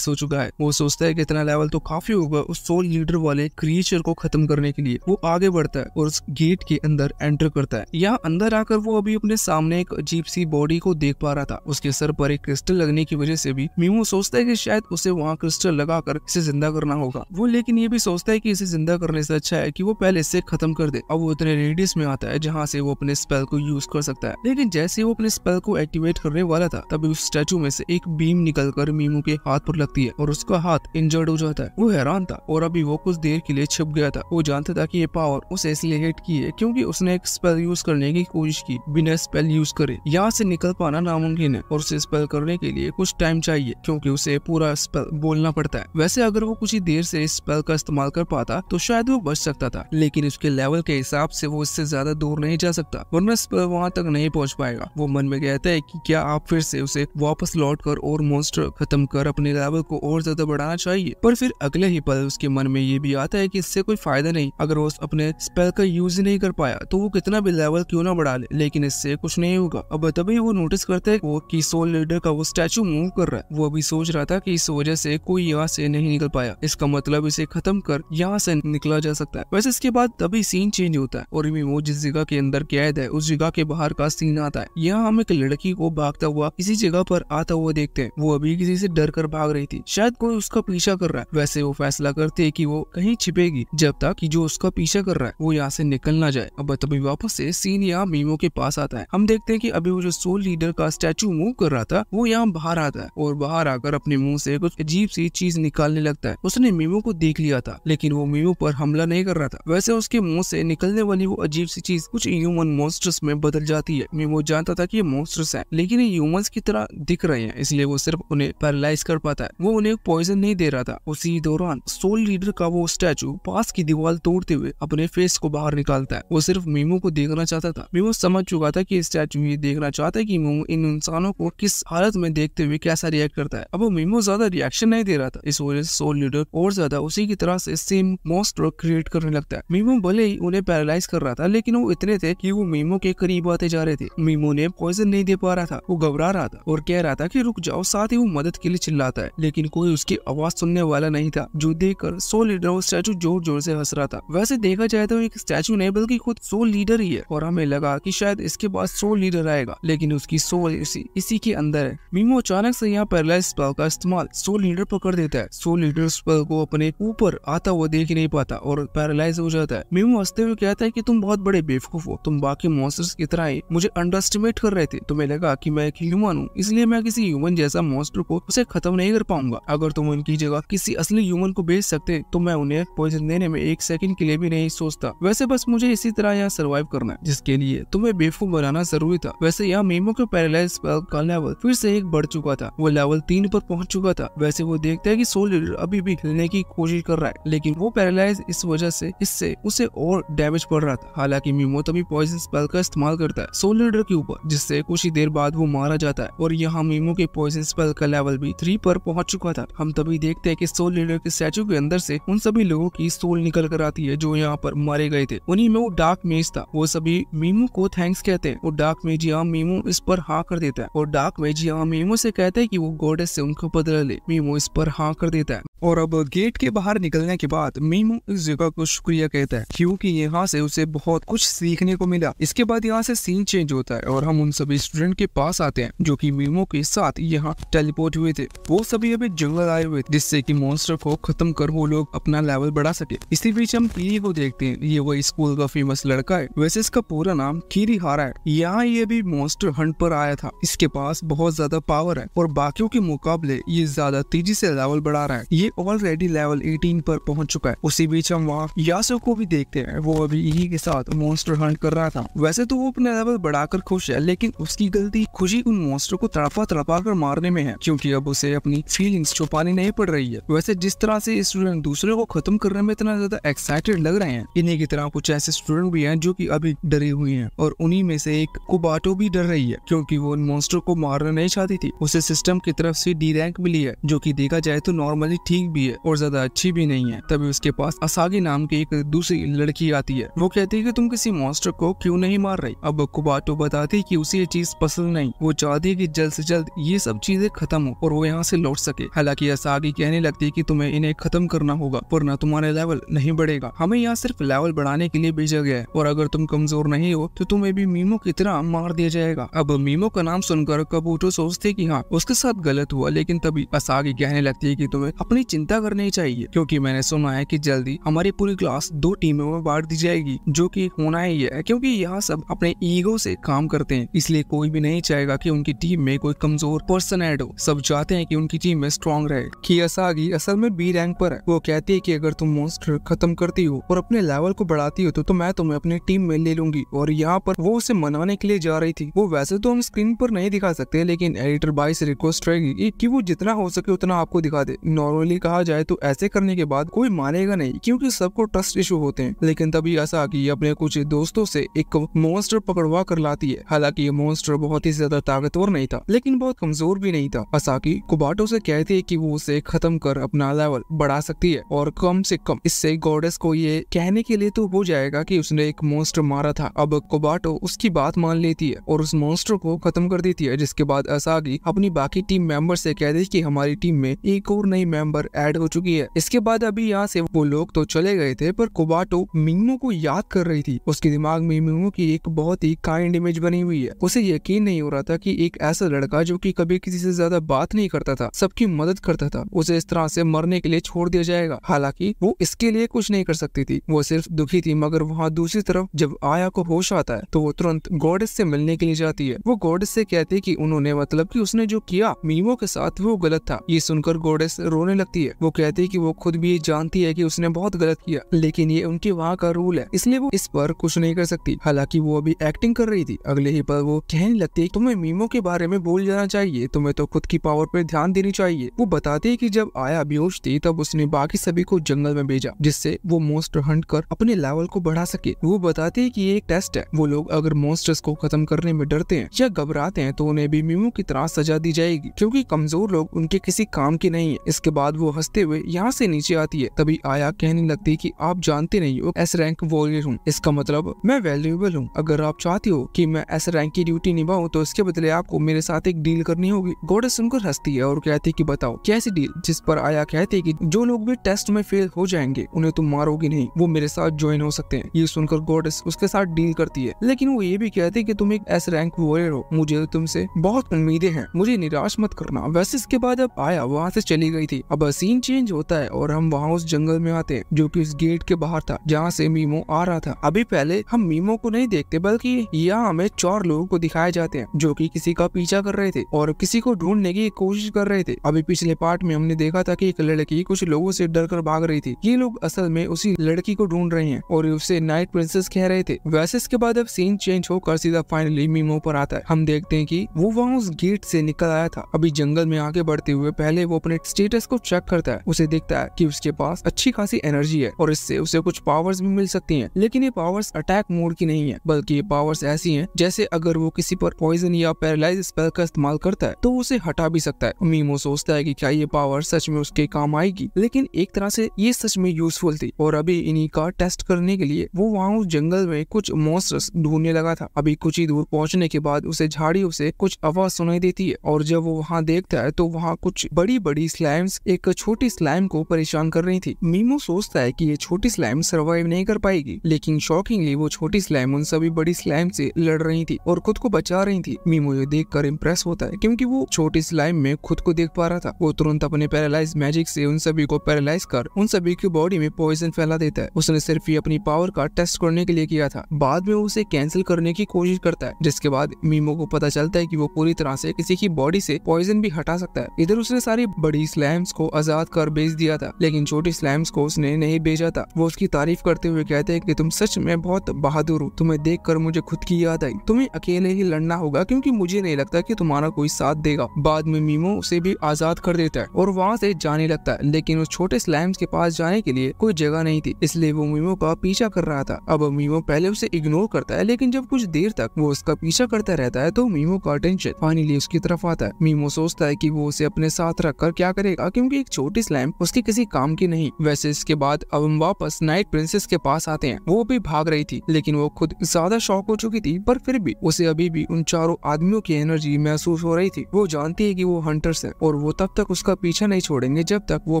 A: हो चुका है वो सोचता है की इतना लेवल तो काफी होगा उस सोल लीडर वाले क्रिएचर को खत्म करने के लिए वो आगे बढ़ता है और उस गेट के अंदर एंटर करता है यहाँ अंदर आकर वो अभी अपने सामने एक अजीब सी बॉडी को देख पा रहा था उसके सर पर एक क्रिस्टल लगने की वजह से भी मीमू सोचता है की शायद उसे वहाँ क्रिस्टल लगा कर इसे जिंदा करना होगा वो लेकिन ये भी सोचता है की इसे जिंदा करने से अच्छा है की वो पहले इसे खत्म कर दे और वो इतने रेडियस में आता है जहाँ से वो अपने स्पेल को यूज कर सकता है लेकिन जैसे वो अपने स्पेल को एक्टिवेट करने वाला था तभी उस स्टेचू में से एक बीम कर मीमू के हाथ पर लगती है और उसका हाथ इंजर्ड हो जाता है वो हैरान था और अभी वो कुछ देर के लिए छिप गया था वो जानता था कि ये पावर उसे इसलिए हिट की है क्योंकि उसने एक स्पेल यूज करने की कोशिश की बिना स्पेल यूज करे यहाँ से निकल पाना नामुमकिन है और उसे स्पेल करने के लिए कुछ टाइम चाहिए क्योंकि उसे पूरा स्पेल बोलना पड़ेगा पड़ता है वैसे अगर वो कुछ ही देर से इस स्पेल का इस्तेमाल कर पाता तो शायद वो बच सकता था लेकिन उसके लेवल के हिसाब से वो इससे ज्यादा दूर नहीं जा सकता वरना स्पेल वहाँ तक नहीं पहुँच पाएगा वो मन में कहता है की क्या आप फिर से उसे वापस लौट कर और मोस्टर खत्म कर अपने लेवल को और ज्यादा बढ़ाना चाहिए पर फिर अगले ही पल उसके मन में ये भी आता है की इससे कोई फायदा नहीं अगर वो अपने स्पेल का यूज ही नहीं कर पाया तो वो कितना भी लेवल क्यों ना बढ़ा ले लेकिन इससे कुछ नहीं होगा अब तभी वो नोटिस करते है वो कि सोल लीडर का वो स्टैचू मूव कर रहा है वो अभी सोच रहा था कि इस वजह से कोई यहाँ से नहीं निकल पाया इसका मतलब इसे खत्म कर यहाँ से निकला जा सकता है वैसे इसके बाद तभी सीन चेंज होता है और इमिमो जिस जगह के अंदर कैद है उस जगह के बाहर का सीन आता है यहाँ हम एक लड़की को भागता हुआ किसी जगह पर आता हुआ देखते हैं वो अभी किसी से डर कर भाग रही थी शायद कोई उसका पीछा कर रहा है वैसे वो फैसला करते है की वो कहीं छिपेगी जब तक की जो उसका पीछा कर रहा है वो यहाँ से निकल ना जाए अब तभी वापस से सीन यहाँ मीमो के पास आता है हम देखते हैं कि अभी वो जो सोल लीडर का स्टैचू मूव कर रहा था वो यहाँ बाहर आता है और बाहर आकर अपने मुंह से कुछ अजीब सी चीज निकालने लगता है उसने मीमो को देख लिया था लेकिन वो मीमो पर हमला नहीं कर रहा था वैसे उसके मुंह से निकलने वाली वो अजीब सी चीज कुछ ह्यूमन मॉन्स्टर्स में बदल जाती है मीमो जानता था कि ये मॉन्स्टर्स है लेकिन ये ह्यूमन की तरह दिख रहे हैं इसलिए वो सिर्फ उन्हें पैरालाइज कर पाता है वो उन्हें पॉइजन नहीं दे रहा था उसी दौरान सोल लीडर का वो स्टैचू पास की दीवार तोड़ते हुए अपने फेस को बाहर निकालता है वो सिर्फ मीमो को देखना चाहता था मीमो समझ चुका था की स्टैचू ये देखना चाहता है की मीमो इन इंसानों को किस हालत में देखते हुए कैसा रिएक्ट करता है अब वो मीमो ज्यादा रिएक्शन नहीं दे रहा था इस वजह से सोल लीडर और ज्यादा उसी की तरह से सेम मॉन्स्टर क्रिएट करने लगता है मीमो भले ही उन्हें पैरालाइज कर रहा था लेकिन वो इतने थे कि वो मीमो के करीब आते जा रहे थे मीमो ने पॉइजन नहीं दे पा रहा था वो घबरा रहा था और कह रहा था कि रुक जाओ साथ ही वो मदद के लिए चिल्लाता है लेकिन कोई उसकी आवाज सुनने वाला नहीं था जो देखकर सोल लीडर वो स्टैचू जोर जोर से हंस रहा था वैसे देखा जाए तो एक स्टैचू नहीं बल्कि खुद सोल लीडर ही है और हमें लगा की शायद इसके बाद सोल लीडर आएगा लेकिन उसकी सोल इसी, इसी के अंदर है मीमो अचानक से यहाँ पैरालाइज का इस्तेमाल सोल लीडर पकड़ कर देता है सो लीडर को अपने ऊपर आता हुआ देख ही नहीं पाता और पैरालाइज हो जाता है मीमू हंसते हुए कहता है की तुम बहुत बड़े बेवकूफ हो तुम बाकी मॉन्स्टर्स की तरह ही मुझे अंडर कर रहे थे तुम्हें लगा की मैं एक ह्यूमन हूँ इसलिए मैं किसी ह्यूमन जैसा मॉन्स्टर को उसे खत्म नहीं कर पाऊंगा अगर तुम उनकी जगह किसी असली ह्यूमन को बेच सकते तो मैं उन्हें पॉइजन देने में एक सेकंड के लिए भी नहीं सोचता वैसे बस मुझे इसी तरह यहाँ सर्वाइव करना है जिसके लिए तुम्हें बेवकूफ बनाना जरूरी था वैसे यहाँ मेमो के पैरालाइज का लेवल फिर से एक बढ़ चुका था वो लेवल तीन पर पहुंच चुका था वैसे वो देख देखते हैं कि सोल अभी भी हिलने की कोशिश कर रहा है लेकिन वो पैरालाइज इस वजह से इससे उसे और डैमेज पड़ रहा था हालांकि मीमो तभी पॉइजन स्पेल का इस्तेमाल करता है सोल लीडर के ऊपर जिससे कुछ ही देर बाद वो मारा जाता है और यहाँ मीमो के पॉइजन स्पेल का लेवल भी थ्री पर पहुंच चुका था हम तभी देखते हैं कि सोल लीडर के स्टैचू के अंदर से उन सभी लोगों की सोल निकल कर आती है जो यहाँ पर मारे गए थे उन्हीं में वो डार्क मेज था वो सभी मीमो को थैंक्स कहते हैं और डार्क मेज यहाँ मीमो इस पर हा कर देता है और डार्क मेज यहाँ मीमो से कहते हैं की वो गोडेस से उनको बदला ले मीमो इस पर हाँ कर देता है और अब गेट के बाहर निकलने के बाद मीमू इस जगह को शुक्रिया कहता है क्योंकि यहाँ से उसे बहुत कुछ सीखने को मिला इसके बाद यहाँ से सीन चेंज होता है और हम उन सभी स्टूडेंट के पास आते हैं जो कि मीमो के साथ यहाँ टेलीपोर्ट हुए थे वो सभी अभी जंगल आए हुए जिससे की मॉन्स्टर को खत्म कर वो लोग अपना लेवल बढ़ा सके इसी बीच हम पीली को देखते हैं ये वही स्कूल का फेमस लड़का है वैसे इसका पूरा नाम कीरी हारा है यहाँ ये भी मॉन्स्टर हंट पर आया था इसके पास बहुत ज्यादा पावर है और बाकियों के मुकाबले ये ज्यादा तेजी से लेवल बढ़ा रहा है ये ऑलरेडी लेवल 18 पर पहुंच चुका है उसी बीच हम वहाँ यासो को भी देखते हैं वो अभी इही के साथ मॉन्स्टर हंट कर रहा था वैसे तो वो अपना लेवल बढ़ाकर खुश है लेकिन उसकी गलती खुशी उन मॉन्स्टर को तड़पा तड़पा कर मारने में है क्योंकि अब उसे अपनी फीलिंग्स छुपानी नहीं पड़ रही है वैसे जिस तरह से स्टूडेंट दूसरे को खत्म करने में इतना ज्यादा एक्साइटेड लग रहे हैं इन्हीं की तरह कुछ ऐसे स्टूडेंट भी हैं जो कि अभी डरे हुई हैं और उन्हीं में से एक कुबाटो भी डर रही है क्योंकि वो उन मॉन्स्टर को मारना नहीं चाहती थी उसे सिस्टम की तरफ से डी रैंक मिली है जो की देखा जाए जाए तो नॉर्मली ठीक भी है और ज्यादा अच्छी भी नहीं है तभी उसके पास असागी नाम की एक दूसरी लड़की आती है वो कहती है की तुम किसी मॉन्स्टर को क्यूँ नहीं मार रही अब कुबाटो बताती की उसे ये चीज पसंद नहीं वो चाहती है की जल्द ऐसी जल्द ये सब चीजें खत्म हो और वो यहाँ से लौट सके हालांकि असागी कहने लगती है की तुम्हें इन्हें खत्म करना होगा पर तुम्हारा लेवल नहीं बढ़ेगा हमें यहाँ सिर्फ लेवल बढ़ाने के लिए भेजा गया है और अगर तुम कमजोर नहीं हो तो तुम्हें भी मीमो की तरह मार दिया जाएगा अब मीमो का नाम सुनकर कबूटो सोचते की हाँ उसके साथ गलत हुआ लेकिन तभी असागी कहने लगती सकती है कि तुम्हें अपनी चिंता करनी चाहिए क्योंकि मैंने सुना है कि जल्दी हमारी पूरी क्लास दो टीमों में बांट दी जाएगी जो कि होना ही है क्योंकि यहाँ सब अपने ईगो से काम करते हैं इसलिए कोई भी नहीं चाहेगा कि उनकी टीम में कोई कमजोर पर्सन ऐड हो सब चाहते हैं कि उनकी टीम में स्ट्रांग रहे खियासागी असल में बी रैंक पर है वो कहती है कि अगर तुम मोस्टर खत्म करती हो और अपने लेवल को बढ़ाती हो तो, तो मैं तुम्हें अपनी टीम में ले लूंगी और यहाँ पर वो उसे मनाने के लिए जा रही थी वो वैसे तो हम स्क्रीन पर नहीं दिखा सकते लेकिन एडिटर बाई से रिक्वेस्ट रहेगी की वो जितना हो सके उतना आपको दिखा दिखा दे नॉर्मली कहा जाए तो ऐसे करने के बाद कोई मानेगा नहीं क्योंकि सबको ट्रस्ट इशू होते हैं लेकिन तभी ऐसा की अपने कुछ दोस्तों से एक मोन्स्टर पकड़वा कर लाती है हालांकि ये मोन्स्टर बहुत ही ज्यादा ताकतवर नहीं था लेकिन बहुत कमजोर भी नहीं था असाकी कुबाटो से कहती है कि वो उसे खत्म कर अपना लेवल बढ़ा सकती है और कम से कम इससे गोडेस को ये कहने के लिए तो हो जाएगा कि उसने एक मोन्स्टर मारा था अब कुबाटो उसकी बात मान लेती है और उस मोन्स्टर को खत्म कर देती है जिसके बाद असागी अपनी बाकी टीम मेंबर से कह दी कि हमारी टीम में एक और नई मेंबर ऐड हो चुकी है इसके बाद अभी यहाँ से वो लोग तो चले गए थे पर कोबाटो मिंगमो को याद कर रही थी उसके दिमाग में मिंगमो की एक बहुत ही काइंड इमेज बनी हुई है उसे यकीन नहीं हो रहा था की एक ऐसा लड़का जो की कभी किसी से ज्यादा बात नहीं करता था सबकी मदद करता था उसे इस तरह से मरने के लिए छोड़ दिया जाएगा हालांकि वो इसके लिए कुछ नहीं कर सकती थी वो सिर्फ दुखी थी मगर वहाँ दूसरी तरफ जब आया को होश आता है तो वो तुरंत गॉडेस से मिलने के लिए जाती है वो गॉडेस से कहती है की उन्होंने मतलब की उसने जो किया मीमो के साथ वो गलत था ये सुनकर गोडेस रोने लगती है वो कहती है कि वो खुद भी जानती है कि उसने बहुत गलत किया लेकिन ये उनके वहाँ का रूल है इसलिए वो इस पर कुछ नहीं कर सकती हालांकि वो अभी एक्टिंग कर रही थी अगले ही पर वो कहने लगती है तुम्हें मीमो के बारे में बोल जाना चाहिए तुम्हें तो खुद की पावर पर ध्यान देनी चाहिए वो बताती है की जब आया बेहोश थी तब उसने बाकी सभी को जंगल में भेजा जिससे वो मोस्टर हंट कर अपने लेवल को बढ़ा सके वो बताती है की एक टेस्ट है वो लोग अगर मोस्टर्स को खत्म करने में डरते हैं या घबराते हैं तो उन्हें भी मीमो की तरह सजा दी जाएगी क्योंकि कमजोर लोग उनके किसी काम के नहीं नहीं है इसके बाद वो हंसते हुए यहाँ से नीचे आती है तभी आया कहने लगती की आप जानते नहीं हो एस रैंक वॉरियर हूँ इसका मतलब मैं वैल्यूएबल हूँ अगर आप चाहते हो की मैं एस रैंक की ड्यूटी निभाऊँ तो इसके बदले आपको मेरे साथ एक डील करनी होगी गोडा सुनकर हंसती है और कहती है की बताओ कैसी डील जिस पर आया कहते की जो लोग भी टेस्ट में फेल हो जाएंगे उन्हें तुम मारोगे नहीं वो मेरे साथ ज्वाइन हो सकते हैं ये सुनकर गोडेस उसके साथ डील करती है लेकिन वो ये भी कहते है कि तुम एक एस रैंक वॉरियर हो मुझे तुमसे बहुत उम्मीदें हैं मुझे निराश मत करना वैसे इसके बाद अब आया वहाँ से चली गई थी अब सीन चेंज होता है और हम वहाँ उस जंगल में आते हैं जो की उस गेट के बाहर था जहाँ से मीमो आ रहा था अभी पहले हम मीमो को नहीं देखते बल्कि यहाँ हमें चार लोगों को दिखाए जाते हैं जो की किसी का पीछा कर रहे थे और किसी को ढूंढने की कोशिश कर रहे थे अभी पिछले पार्ट में हमने देखा था की एक लड़की कुछ लोगों से डर कर भाग रही थी ये लोग असल में उसी लड़की को ढूंढ रहे हैं और उसे नाइट प्रिंसेस कह रहे थे वैसे इसके बाद अब सीन चेंज होकर सीधा फाइनली मीमो पर आता है हम देखते हैं की वो वहाँ उस गेट से निकल आया था अभी जंगल में आगे बढ़ते हुए पहले वो अपने अपने स्टेटस को चेक करता है उसे देखता है कि उसके पास अच्छी खासी एनर्जी है और इससे उसे कुछ पावर्स भी मिल सकती हैं लेकिन ये पावर्स अटैक मोड की नहीं है बल्कि ये पावर्स ऐसी हैं जैसे अगर वो किसी पर पॉइजन या पैरालाइज स्पेल का इस्तेमाल करता है तो उसे हटा भी सकता है मीमो सोचता है की क्या ये पावर सच में उसके काम आएगी लेकिन एक तरह से ये सच में यूजफुल थी और अभी इन्हीं का टेस्ट करने के लिए वो वहाँ उस जंगल में कुछ मोस्टर्स ढूंढने लगा था अभी कुछ ही दूर पहुँचने के बाद उसे झाड़ियों से कुछ आवाज सुनाई देती है और जब वो वहाँ देखता है तो वहाँ कुछ बड़ी बड़ी बड़ी स्लैम्स एक छोटी स्लैम को परेशान कर रही थी मीमो सोचता है कि ये छोटी स्लैम सर्वाइव नहीं कर पाएगी लेकिन शॉकिंगली वो छोटी स्लैम उन सभी बड़ी स्लैम से लड़ रही थी और खुद को बचा रही थी मीमो ये देख कर इम्प्रेस होता है क्योंकि वो छोटी स्लैम में खुद को देख पा रहा था वो तुरंत अपने पैरालाइज मैजिक से उन सभी को पैरालाइज कर उन सभी की बॉडी में पॉइजन फैला देता है उसने सिर्फ ही अपनी पावर का टेस्ट करने के लिए किया था बाद में उसे कैंसिल करने की कोशिश करता है जिसके बाद मीमो को पता चलता है की वो पूरी तरह से किसी की बॉडी से पॉइजन भी हटा सकता है इधर उसने सारी बड़ी स्लैम्स को आजाद कर बेच दिया था लेकिन छोटी स्लैम्स को उसने नहीं बेचा था वो उसकी तारीफ करते हुए कहते हैं कि तुम सच में बहुत बहादुर हो तुम्हें देख कर मुझे खुद की याद आई तुम्हें अकेले ही लड़ना होगा क्योंकि मुझे नहीं लगता कि तुम्हारा कोई साथ देगा बाद में मीमो उसे भी आजाद कर देता है और वहाँ से जाने लगता है लेकिन उस छोटे स्लैम्स के पास जाने के लिए कोई जगह नहीं थी इसलिए वो मीमो का पीछा कर रहा था अब मीमो पहले उसे इग्नोर करता है लेकिन जब कुछ देर तक वो उसका पीछा करता रहता है तो मीमो का टेंशन फाइनली उसकी तरफ आता है मीमो सोचता है की वो उसे अपने साथ रख कर क्या करेगा क्योंकि एक छोटी स्लैम उसके किसी काम की नहीं वैसे इसके बाद अब हम वापस नाइट प्रिंसेस के पास आते हैं वो भी भाग रही थी लेकिन वो खुद ज्यादा शौक हो चुकी थी पर फिर भी उसे अभी भी उन चारों आदमियों की एनर्जी महसूस हो रही थी वो जानती है की वो हंटर्स है और वो तब तक उसका पीछा नहीं छोड़ेंगे जब तक वो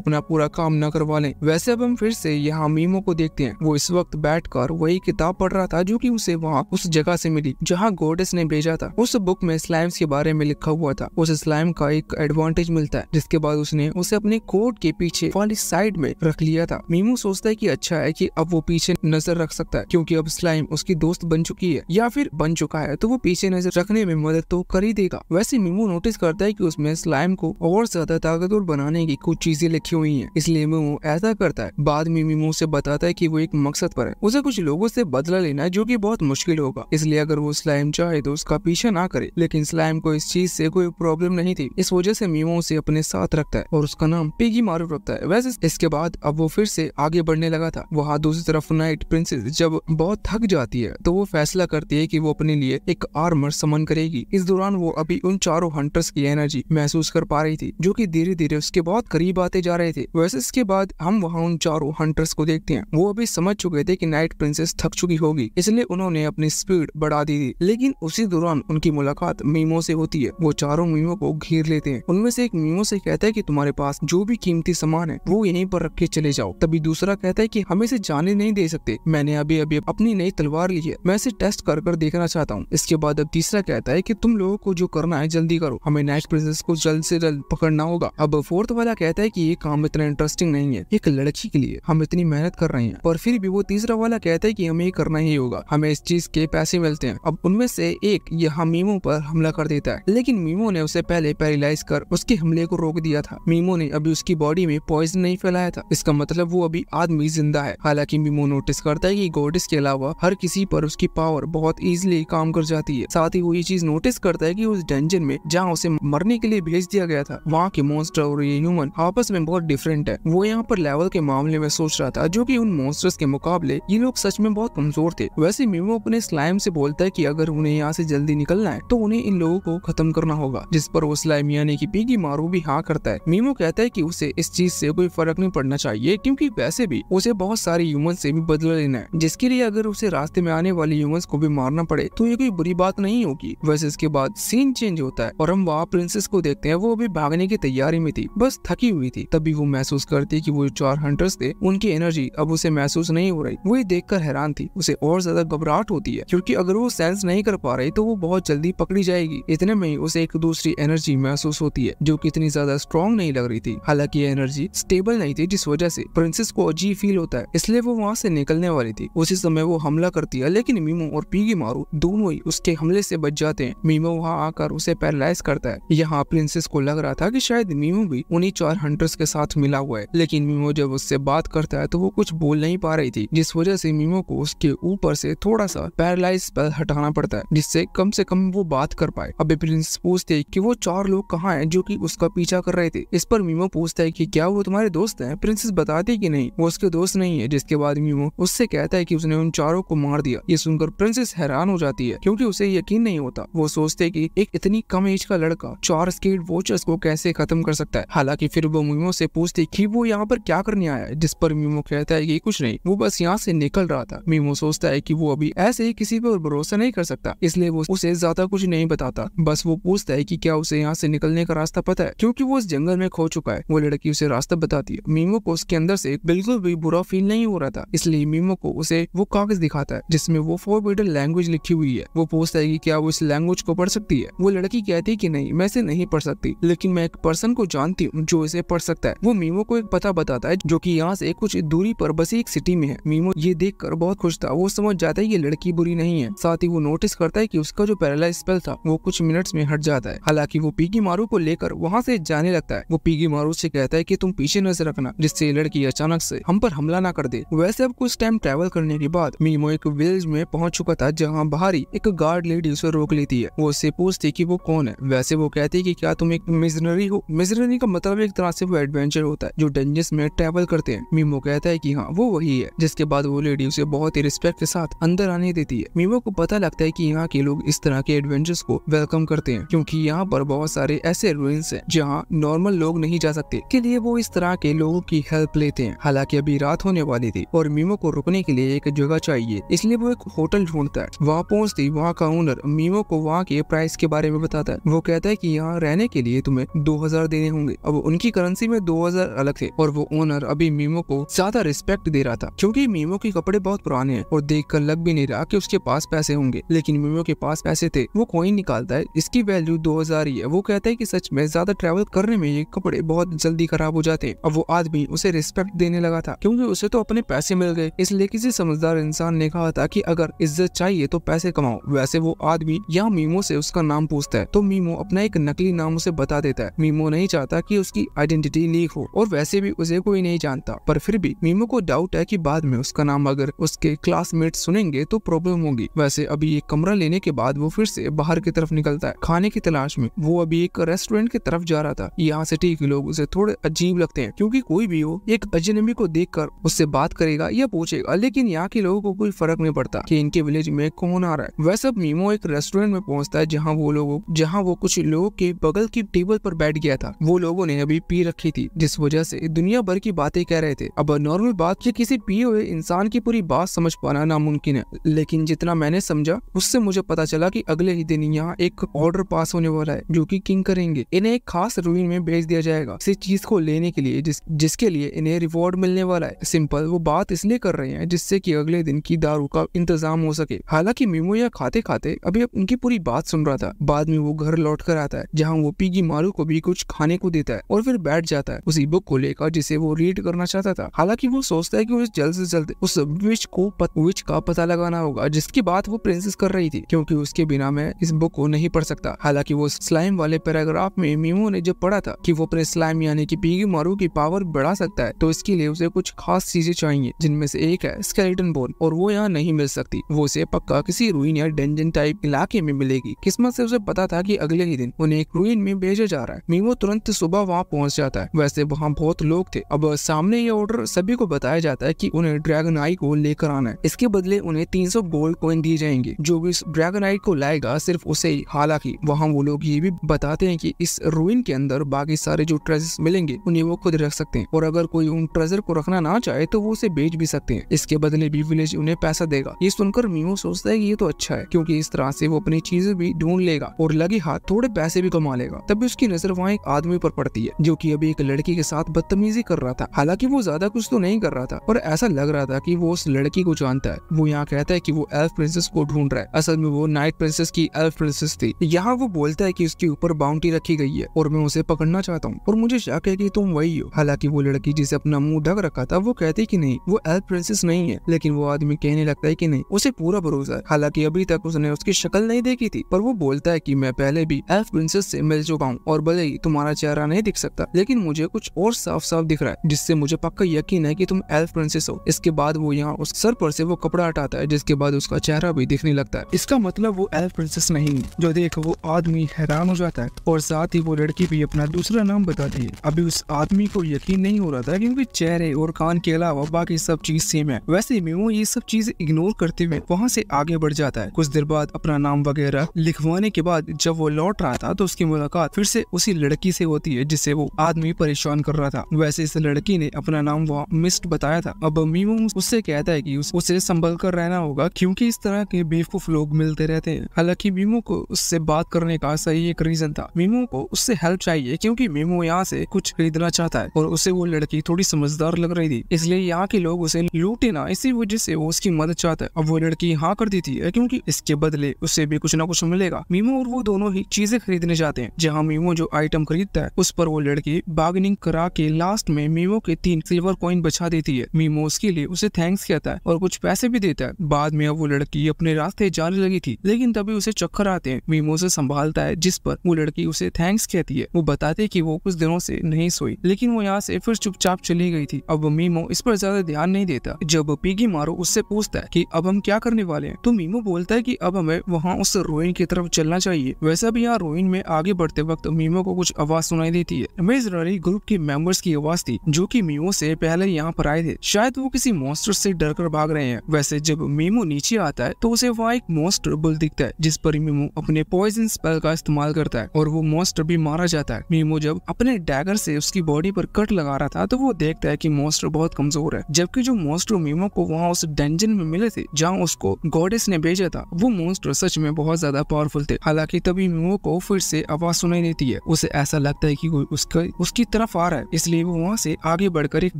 A: अपना पूरा काम न करवा ले वैसे अब हम फिर से यहाँ मीमो को देखते हैं वो इस वक्त बैठ कर वही किताब पढ़ रहा था जो की उसे वहाँ उस जगह ऐसी मिली जहाँ गोडेस ने भेजा था उस बुक में स्लैम्स के बारे में लिखा हुआ था उस स्लैम का एक एडवांटेज मिलता है जिसके बाद बाद उसने उसे अपने कोट के पीछे वाली साइड में रख लिया था मीमू सोचता है की अच्छा है की अब वो पीछे नजर रख सकता है क्यूँकी अब स्लाइम उसकी दोस्त बन चुकी है या फिर बन चुका है तो वो पीछे नजर रखने में मदद तो कर ही देगा वैसे मीमू नोटिस करता है की उसमें स्लाइम को और ज्यादा ताकतवर बनाने की कुछ चीजें लिखी हुई है इसलिए मीमू ऐसा करता है बाद में मीमू उसे बताता है की वो एक मकसद पर है उसे कुछ लोगों से बदला लेना है जो की बहुत मुश्किल होगा इसलिए अगर वो स्लाइम चाहे तो उसका पीछा ना करे लेकिन स्लाइम को इस चीज से कोई प्रॉब्लम नहीं थी इस वजह से मीमो उसे अपने साथ रखता है और उसका नाम पिगी मारू रखता है वैसे इसके बाद अब वो फिर से आगे बढ़ने लगा था वहाँ दूसरी तरफ नाइट प्रिंसेस जब बहुत थक जाती है तो वो फैसला करती है की वो अपने लिए एक आर्मर समन करेगी इस दौरान वो अभी उन चारों हंटर्स की एनर्जी महसूस कर पा रही थी जो की धीरे धीरे उसके बहुत करीब आते जा रहे थे वैसे इसके बाद हम वहाँ उन चारों हंटर्स को देखते हैं वो अभी समझ चुके थे की नाइट प्रिंसेस थक चुकी होगी इसलिए उन्होंने अपनी स्पीड बढ़ा दी थी लेकिन उसी दौरान उनकी मुलाकात मीमो से होती है वो चारों मीमो को घेर लेते हैं उनमें से एक मीमो से कहते है कि तुम्हारे पास जो भी कीमती सामान है वो यहीं पर रख के चले जाओ तभी दूसरा कहता है कि हम इसे जाने नहीं दे सकते मैंने अभी अभी अपनी नई तलवार ली है मैं इसे टेस्ट कर कर देखना चाहता हूँ इसके बाद अब तीसरा कहता है की तुम लोगो को जो करना है जल्दी करो हमें नेक्स्ट प्रिंसेस को जल्द ऐसी जल्द पकड़ना होगा अब फोर्थ वाला कहता है की ये काम इतना इंटरेस्टिंग नहीं है एक लड़की के लिए हम इतनी मेहनत कर रहे हैं पर फिर भी वो तीसरा वाला कहता है की हमें ये करना ही होगा हमें इस चीज के पैसे मिलते हैं अब उनमें से एक यहाँ मीमो पर हमला कर देता है लेकिन मीमो ने उसे पहले पैरालाइज कर उसके हमले को रोक दिया दिया था मीमो ने अभी उसकी बॉडी में पॉइजन नहीं फैलाया था इसका मतलब वो अभी आदमी जिंदा है हालांकि मीमो नोटिस करता है कि गोडिस के अलावा हर किसी पर उसकी पावर बहुत इजिली काम कर जाती है साथ ही वो ये चीज नोटिस करता है की उस डेंजन में जहाँ उसे मरने के लिए भेज दिया गया था वहाँ के मॉन्स्टर और ये ह्यूमन आपस में बहुत डिफरेंट है वो यहाँ पर लेवल के मामले में सोच रहा था जो की उन मॉन्स्टर्स के मुकाबले ये लोग सच में बहुत कमजोर थे वैसे मीमो अपने स्लाइम से बोलता है की अगर उन्हें यहाँ से जल्दी निकलना है तो उन्हें इन लोगों को खत्म करना होगा जिस पर वो स्लाइम यानी की पीगी मारू भी हाँ करता करता है मीमो कहता है कि उसे इस चीज से कोई फर्क नहीं पड़ना चाहिए क्योंकि वैसे भी उसे बहुत सारे ह्यूमन से भी बदला लेना है जिसके लिए अगर उसे रास्ते में आने वाले ह्यूमंस को भी मारना पड़े तो ये कोई बुरी बात नहीं होगी वैसे इसके बाद सीन चेंज होता है और हम वहाँ प्रिंसेस को देखते हैं वो अभी भागने की तैयारी में थी बस थकी हुई थी तभी वो महसूस करती कि वो चार हंटर्स थे उनकी एनर्जी अब उसे महसूस नहीं हो रही वो ये देखकर हैरान थी उसे और ज्यादा घबराहट होती है क्योंकि अगर वो सेंस नहीं कर पा रही तो वो बहुत जल्दी पकड़ी जाएगी इतने में ही उसे एक दूसरी एनर्जी महसूस होती है जो कितनी ज्यादा स्ट्रॉन्ग नहीं लग रही थी हालांकि ये एनर्जी स्टेबल नहीं थी जिस वजह से प्रिंसेस को अजीब फील होता है इसलिए वो वहाँ से निकलने वाली थी उसी समय वो हमला करती है लेकिन मीमो और पीगी मारू दोनों ही उसके हमले से बच जाते हैं मीमो वहाँ आकर उसे पैरालाइज करता है यहाँ प्रिंसेस को लग रहा था की शायद मीमो भी उन्हीं चार हंटर्स के साथ मिला हुआ है लेकिन मीमो जब उससे बात करता है तो वो कुछ बोल नहीं पा रही थी जिस वजह से मीमो को उसके ऊपर से थोड़ा सा पैरालाइज स्पेल हटाना पड़ता है जिससे कम से कम वो बात कर पाए अभी प्रिंस पूछते कि वो चार लोग कहाँ हैं जो कि उसका पीछा कर रहे रहे थे इस पर मीमो पूछता है की क्या वो तुम्हारे दोस्त है प्रिंसेस बताती की नहीं वो उसके दोस्त नहीं है जिसके बाद मीमो उससे कहता है की उसने उन चारों को मार दिया ये सुनकर प्रिंसेस हैरान हो जाती है क्यूँकी उसे यकीन नहीं होता वो सोचते की एक इतनी कम एज का लड़का चार स्केट वॉचर्स को कैसे खत्म कर सकता है हालांकि फिर वो मीमो से पूछते की वो यहाँ पर क्या करने आया है जिस पर मीमो कहता है की कुछ नहीं वो बस यहाँ से निकल रहा था मीमो सोचता है की वो अभी ऐसे ही किसी पर भरोसा नहीं कर सकता इसलिए वो उसे ज्यादा कुछ नहीं बताता बस वो पूछता है की क्या उसे यहाँ से निकलने का रास्ता पता है क्यूँकी वो इस जंगल में खो चुका है वो लड़की उसे रास्ता बताती है मीमो को उसके अंदर से बिल्कुल भी बुरा फील नहीं हो रहा था इसलिए मीमो को उसे वो कागज दिखाता है जिसमे वो बीटर लैंग्वेज लिखी हुई है वो पूछता है की क्या वो इस लैंग्वेज को पढ़ सकती है वो लड़की कहती है की नहीं मैं इसे नहीं पढ़ सकती लेकिन मैं एक पर्सन को जानती हूँ जो इसे पढ़ सकता है वो मीमो को एक पता बताता है जो की यहाँ से कुछ दूरी पर बसी एक सिटी में है मीमो ये देख कर बहुत खुश था वो समझ जाता है ये लड़की बुरी नहीं है साथ ही वो नोटिस करता है की उसका जो पैरालाइज स्पेल था वो कुछ मिनट्स में हट जाता है हालांकि वो पीकी मारू को लेकर वहाँ से जाने लगता रहता है वो पीगी मारू से कहता है की तुम पीछे नजर रखना जिससे लड़की अचानक से हम पर हमला न कर दे वैसे अब कुछ टाइम ट्रेवल करने के बाद मीमो एक विलेज में पहुंच चुका था जहाँ बाहरी एक गार्ड लेडी उसे रोक लेती है वो उससे पूछती की वो कौन है वैसे वो कहती है की क्या तुम एक मिजनरी हो मिजनरी का मतलब एक तरह से वो एडवेंचर होता है जो डेंजर्स में ट्रेवल करते हैं मीमो कहता है की हाँ वो वही है जिसके बाद वो लेडी उसे बहुत ही रिस्पेक्ट के साथ अंदर आने देती है मीमो को पता लगता है की यहाँ के लोग इस तरह के एडवेंचर्स को वेलकम करते हैं क्योंकि यहाँ पर बहुत सारे ऐसे रूइंस है जहाँ नॉर्मल लोग नहीं जा सकते के लिए वो इस तरह के लोगों की हेल्प लेते हैं हालांकि अभी रात होने वाली थी और मीमो को रुकने के लिए एक जगह चाहिए इसलिए वो एक होटल ढूंढता है वहाँ पहुँचती वहाँ का ओनर मीमो को वहाँ के प्राइस के बारे में बताता है वो कहता है की यहाँ रहने के लिए तुम्हें दो देने होंगे अब उनकी करेंसी में दो अलग थे और वो ओनर अभी मीमो को ज्यादा रिस्पेक्ट दे रहा था क्यूँकी मीमो के कपड़े बहुत पुराने हैं और देख कर लग भी नहीं रहा की उसके पास पैसे होंगे लेकिन मीमो के पास पैसे थे वो कोइन निकालता है इसकी वैल्यू दो हजार ही है वो कहता है की सच में ज्यादा ट्रेवल करने में ये कपड़े बहुत जल्दी खराब हो जाते अब वो आदमी उसे रिस्पेक्ट देने लगा था क्योंकि उसे तो अपने पैसे मिल गए इसलिए किसी समझदार इंसान ने कहा था कि अगर इज्जत चाहिए तो पैसे कमाओ वैसे वो आदमी यहाँ मीमो से उसका नाम पूछता है तो मीमो अपना एक नकली नाम उसे बता देता है मीमो नहीं चाहता की उसकी आइडेंटिटी लीक हो और वैसे भी उसे कोई नहीं जानता पर फिर भी मीमो को डाउट है की बाद में उसका नाम अगर उसके क्लासमेट सुनेंगे तो प्रॉब्लम होगी वैसे अभी एक कमरा लेने के बाद वो फिर से बाहर की तरफ निकलता है खाने की तलाश में वो अभी एक रेस्टोरेंट की तरफ जा रहा था यहाँ सिटी के लोग उसे थोड़े अजीब लगते हैं क्योंकि कोई भी हो एक अजनबी को देख कर उससे बात करेगा या पूछेगा लेकिन यहाँ के लोगों को कोई फर्क नहीं पड़ता की इनके विलेज में कौन आ रहा है वह सब मीमो एक रेस्टोरेंट में पहुँचता है जहाँ वो लोग जहाँ वो कुछ लोगों के बगल की टेबल पर बैठ गया था वो लोगों ने अभी पी रखी थी जिस वजह से दुनिया भर की बातें कह रहे थे अब नॉर्मल बात की किसी पिए हुए इंसान की पूरी बात समझ पाना नामुमकिन है लेकिन जितना मैंने समझा उससे मुझे पता चला की अगले ही दिन यहाँ एक ऑर्डर पास होने वाला है जो की किंग करेंगे इन्हें एक खास रूइन में बेच दिया जाएगा इसी चीज को लेने के लिए जिस जिसके लिए इन्हें रिवॉर्ड मिलने वाला है सिंपल वो बात इसलिए कर रहे हैं जिससे कि अगले दिन की दारू का इंतजाम हो सके हालांकि मीमो यह खाते खाते अभी उनकी पूरी बात सुन रहा था बाद में वो घर लौट कर आता है जहाँ वो पीगी मारू को भी कुछ खाने को देता है और फिर बैठ जाता है उसी बुक को लेकर जिसे वो रीड करना चाहता था हालांकि वो सोचता है कि उसे जल्द से जल्द उस विच को पत, विच का पता लगाना होगा जिसकी बात वो प्रिंसेस कर रही थी क्योंकि उसके बिना मैं इस बुक को नहीं पढ़ सकता हालांकि वो स्लाइम वाले पैराग्राफ में मीमो ने जब पढ़ा था कि वो अपने स्लाइम यानी कि पीगी मारू की पावर बढ़ा सकता है तो इसके लिए उसे कुछ खास चीजें चाहिए जिनमें से एक है स्केलेटन बोन और वो यहाँ नहीं मिल सकती वो उसे पक्का किसी रूइन या डेंजन टाइप इलाके में मिलेगी किस्मत से उसे पता था कि अगले ही दिन उन्हें एक रूइन में भेजा जा रहा है मीमो तुरंत सुबह वहाँ पहुँच जाता है वैसे वहाँ बहुत लोग थे अब सामने ये ऑर्डर सभी को बताया जाता है की उन्हें ड्रैगन आई को लेकर आना है इसके बदले उन्हें तीन सौ गोल्ड कोइन दिए जाएंगे जो भी ड्रैगन आई को लाएगा सिर्फ उसे ही हालांकि वहाँ वो लोग ये भी बताते हैं की इस रूइन के अंदर बाकी सारे जो ट्रेजर मिलेंगे उन्हें वो खुद रख सकते हैं और अगर कोई उन ट्रेजर को रखना ना चाहे तो वो उसे बेच भी सकते हैं इसके बदले भी विलेज उन्हें पैसा देगा ये सुनकर मीमो सोचता है की ये तो अच्छा है क्यूँकी इस तरह से वो अपनी चीजें भी ढूंढ लेगा और लगे हाथ थोड़े पैसे भी कमा लेगा तभी उसकी नजर वहाँ एक आदमी पर पड़ती है जो की अभी एक लड़की के साथ बदतमीजी कर रहा था हालांकि वो ज्यादा कुछ तो नहीं कर रहा था पर ऐसा लग रहा था की वो उस लड़की को जानता है वो यहाँ कहता है की वो एल्फ प्रिंसेस को ढूंढ रहा है असल में वो नाइट प्रिंसेस की एल्फ प्रिंसेस थी यहाँ वो बोलता है की उसके ऊपर बाउंड्री रखी गई है और मैं उसे पकड़ करना चाहता हूँ और मुझे शक है की तुम वही हो हालांकि वो लड़की जिसे अपना मुंह ढक रखा था वो कहती की नहीं वो एल प्रिंसेस नहीं है लेकिन वो आदमी कहने लगता है की नहीं उसे पूरा भरोसा है हालांकि अभी तक उसने उसकी शक्ल नहीं देखी थी पर वो बोलता है की मैं पहले भी एल्फ प्रिंसेस से मिल चुका हूँ और भले ही तुम्हारा चेहरा नहीं दिख सकता लेकिन मुझे कुछ और साफ साफ दिख रहा है जिससे मुझे पक्का यकीन है कि तुम एल्फ प्रिंसेस हो इसके बाद वो यहाँ उस सर पर से वो कपड़ा हटाता है जिसके बाद उसका चेहरा भी दिखने लगता है इसका मतलब वो एल्फ प्रिंसेस नहीं जो देख वो आदमी हैरान हो जाता है और साथ ही वो लड़की भी अपना दूसरा नाम बता दिए अभी उस आदमी को यकीन नहीं हो रहा था क्योंकि चेहरे और कान के अलावा बाकी सब चीज सेम है वैसे भी वो ये सब चीज इग्नोर करते हुए वहाँ से आगे बढ़ जाता है कुछ देर बाद अपना नाम वगैरह लिखवाने के बाद जब वो लौट रहा था तो उसकी मुलाकात फिर से उसी लड़की से होती है जिसे वो आदमी परेशान कर रहा था वैसे इस लड़की ने अपना नाम वहाँ मिस्ड बताया था अब मीमो उससे कहता है की उस, उसे संभल कर रहना होगा क्यूँकी इस तरह के बेवकूफ लोग मिलते रहते हैं हालांकि मीमो को उससे बात करने का सही एक रीजन था मीमो को उससे हेल्प चाहिए क्योंकि मीमो यहाँ से कुछ खरीदना चाहता है और उसे वो लड़की थोड़ी समझदार लग रही थी इसलिए यहाँ के लोग उसे लूटे ना इसी वजह से वो उसकी मदद चाहता है अब वो लड़की हाँ कर देती है क्योंकि इसके बदले उसे भी कुछ ना कुछ मिलेगा मीमो और वो दोनों ही चीजें खरीदने जाते हैं जहाँ मीमो जो आइटम खरीदता है उस पर वो लड़की बार्गेनिंग करा के लास्ट में मीमो के तीन सिल्वर कॉइन बचा देती है मीमो उसके लिए उसे थैंक्स कहता है और कुछ पैसे भी देता है बाद में अब वो लड़की अपने रास्ते जाने लगी थी लेकिन तभी उसे चक्कर आते हैं मीमो उसे संभालता है जिस पर वो लड़की उसे थैंक्स कहती है वो बता बताते कि वो कुछ दिनों से नहीं सोई लेकिन वो यहाँ से फिर चुपचाप चली गई थी अब मीमो इस पर ज्यादा ध्यान नहीं देता जब पीगी मारो उससे पूछता है कि अब हम क्या करने वाले हैं तो मीमो बोलता है कि अब हमें वहाँ उस रोइन की तरफ चलना चाहिए वैसा भी यहाँ रोइन में आगे बढ़ते वक्त मीमो को कुछ आवाज सुनाई देती है मेजरली ग्रुप के मेंबर्स की आवाज थी जो की मीमो से पहले यहाँ पर आए थे शायद वो किसी मोस्टर से डर कर भाग रहे हैं वैसे जब मीमो नीचे आता है तो उसे वहाँ एक मोस्टर बुल दिखता है जिस पर मीमो अपने पॉइजन स्पेल का इस्तेमाल करता है और वो मोस्टर भी मारा जाता है नीमो जब अपने डैगर से उसकी बॉडी पर कट लगा रहा था तो वो देखता है कि मोस्टर बहुत कमजोर है जबकि जो मोस्टर मीमो को वहाँ उस डेंजन में मिले थे जहाँ उसको गॉडेस ने भेजा था वो मोस्टर सच में बहुत ज्यादा पावरफुल थे हालांकि तभी मीमो को फिर से आवाज सुनाई देती है उसे ऐसा लगता है की कोई उसका उसकी तरफ आ रहा है इसलिए वो वहाँ से आगे बढ़कर एक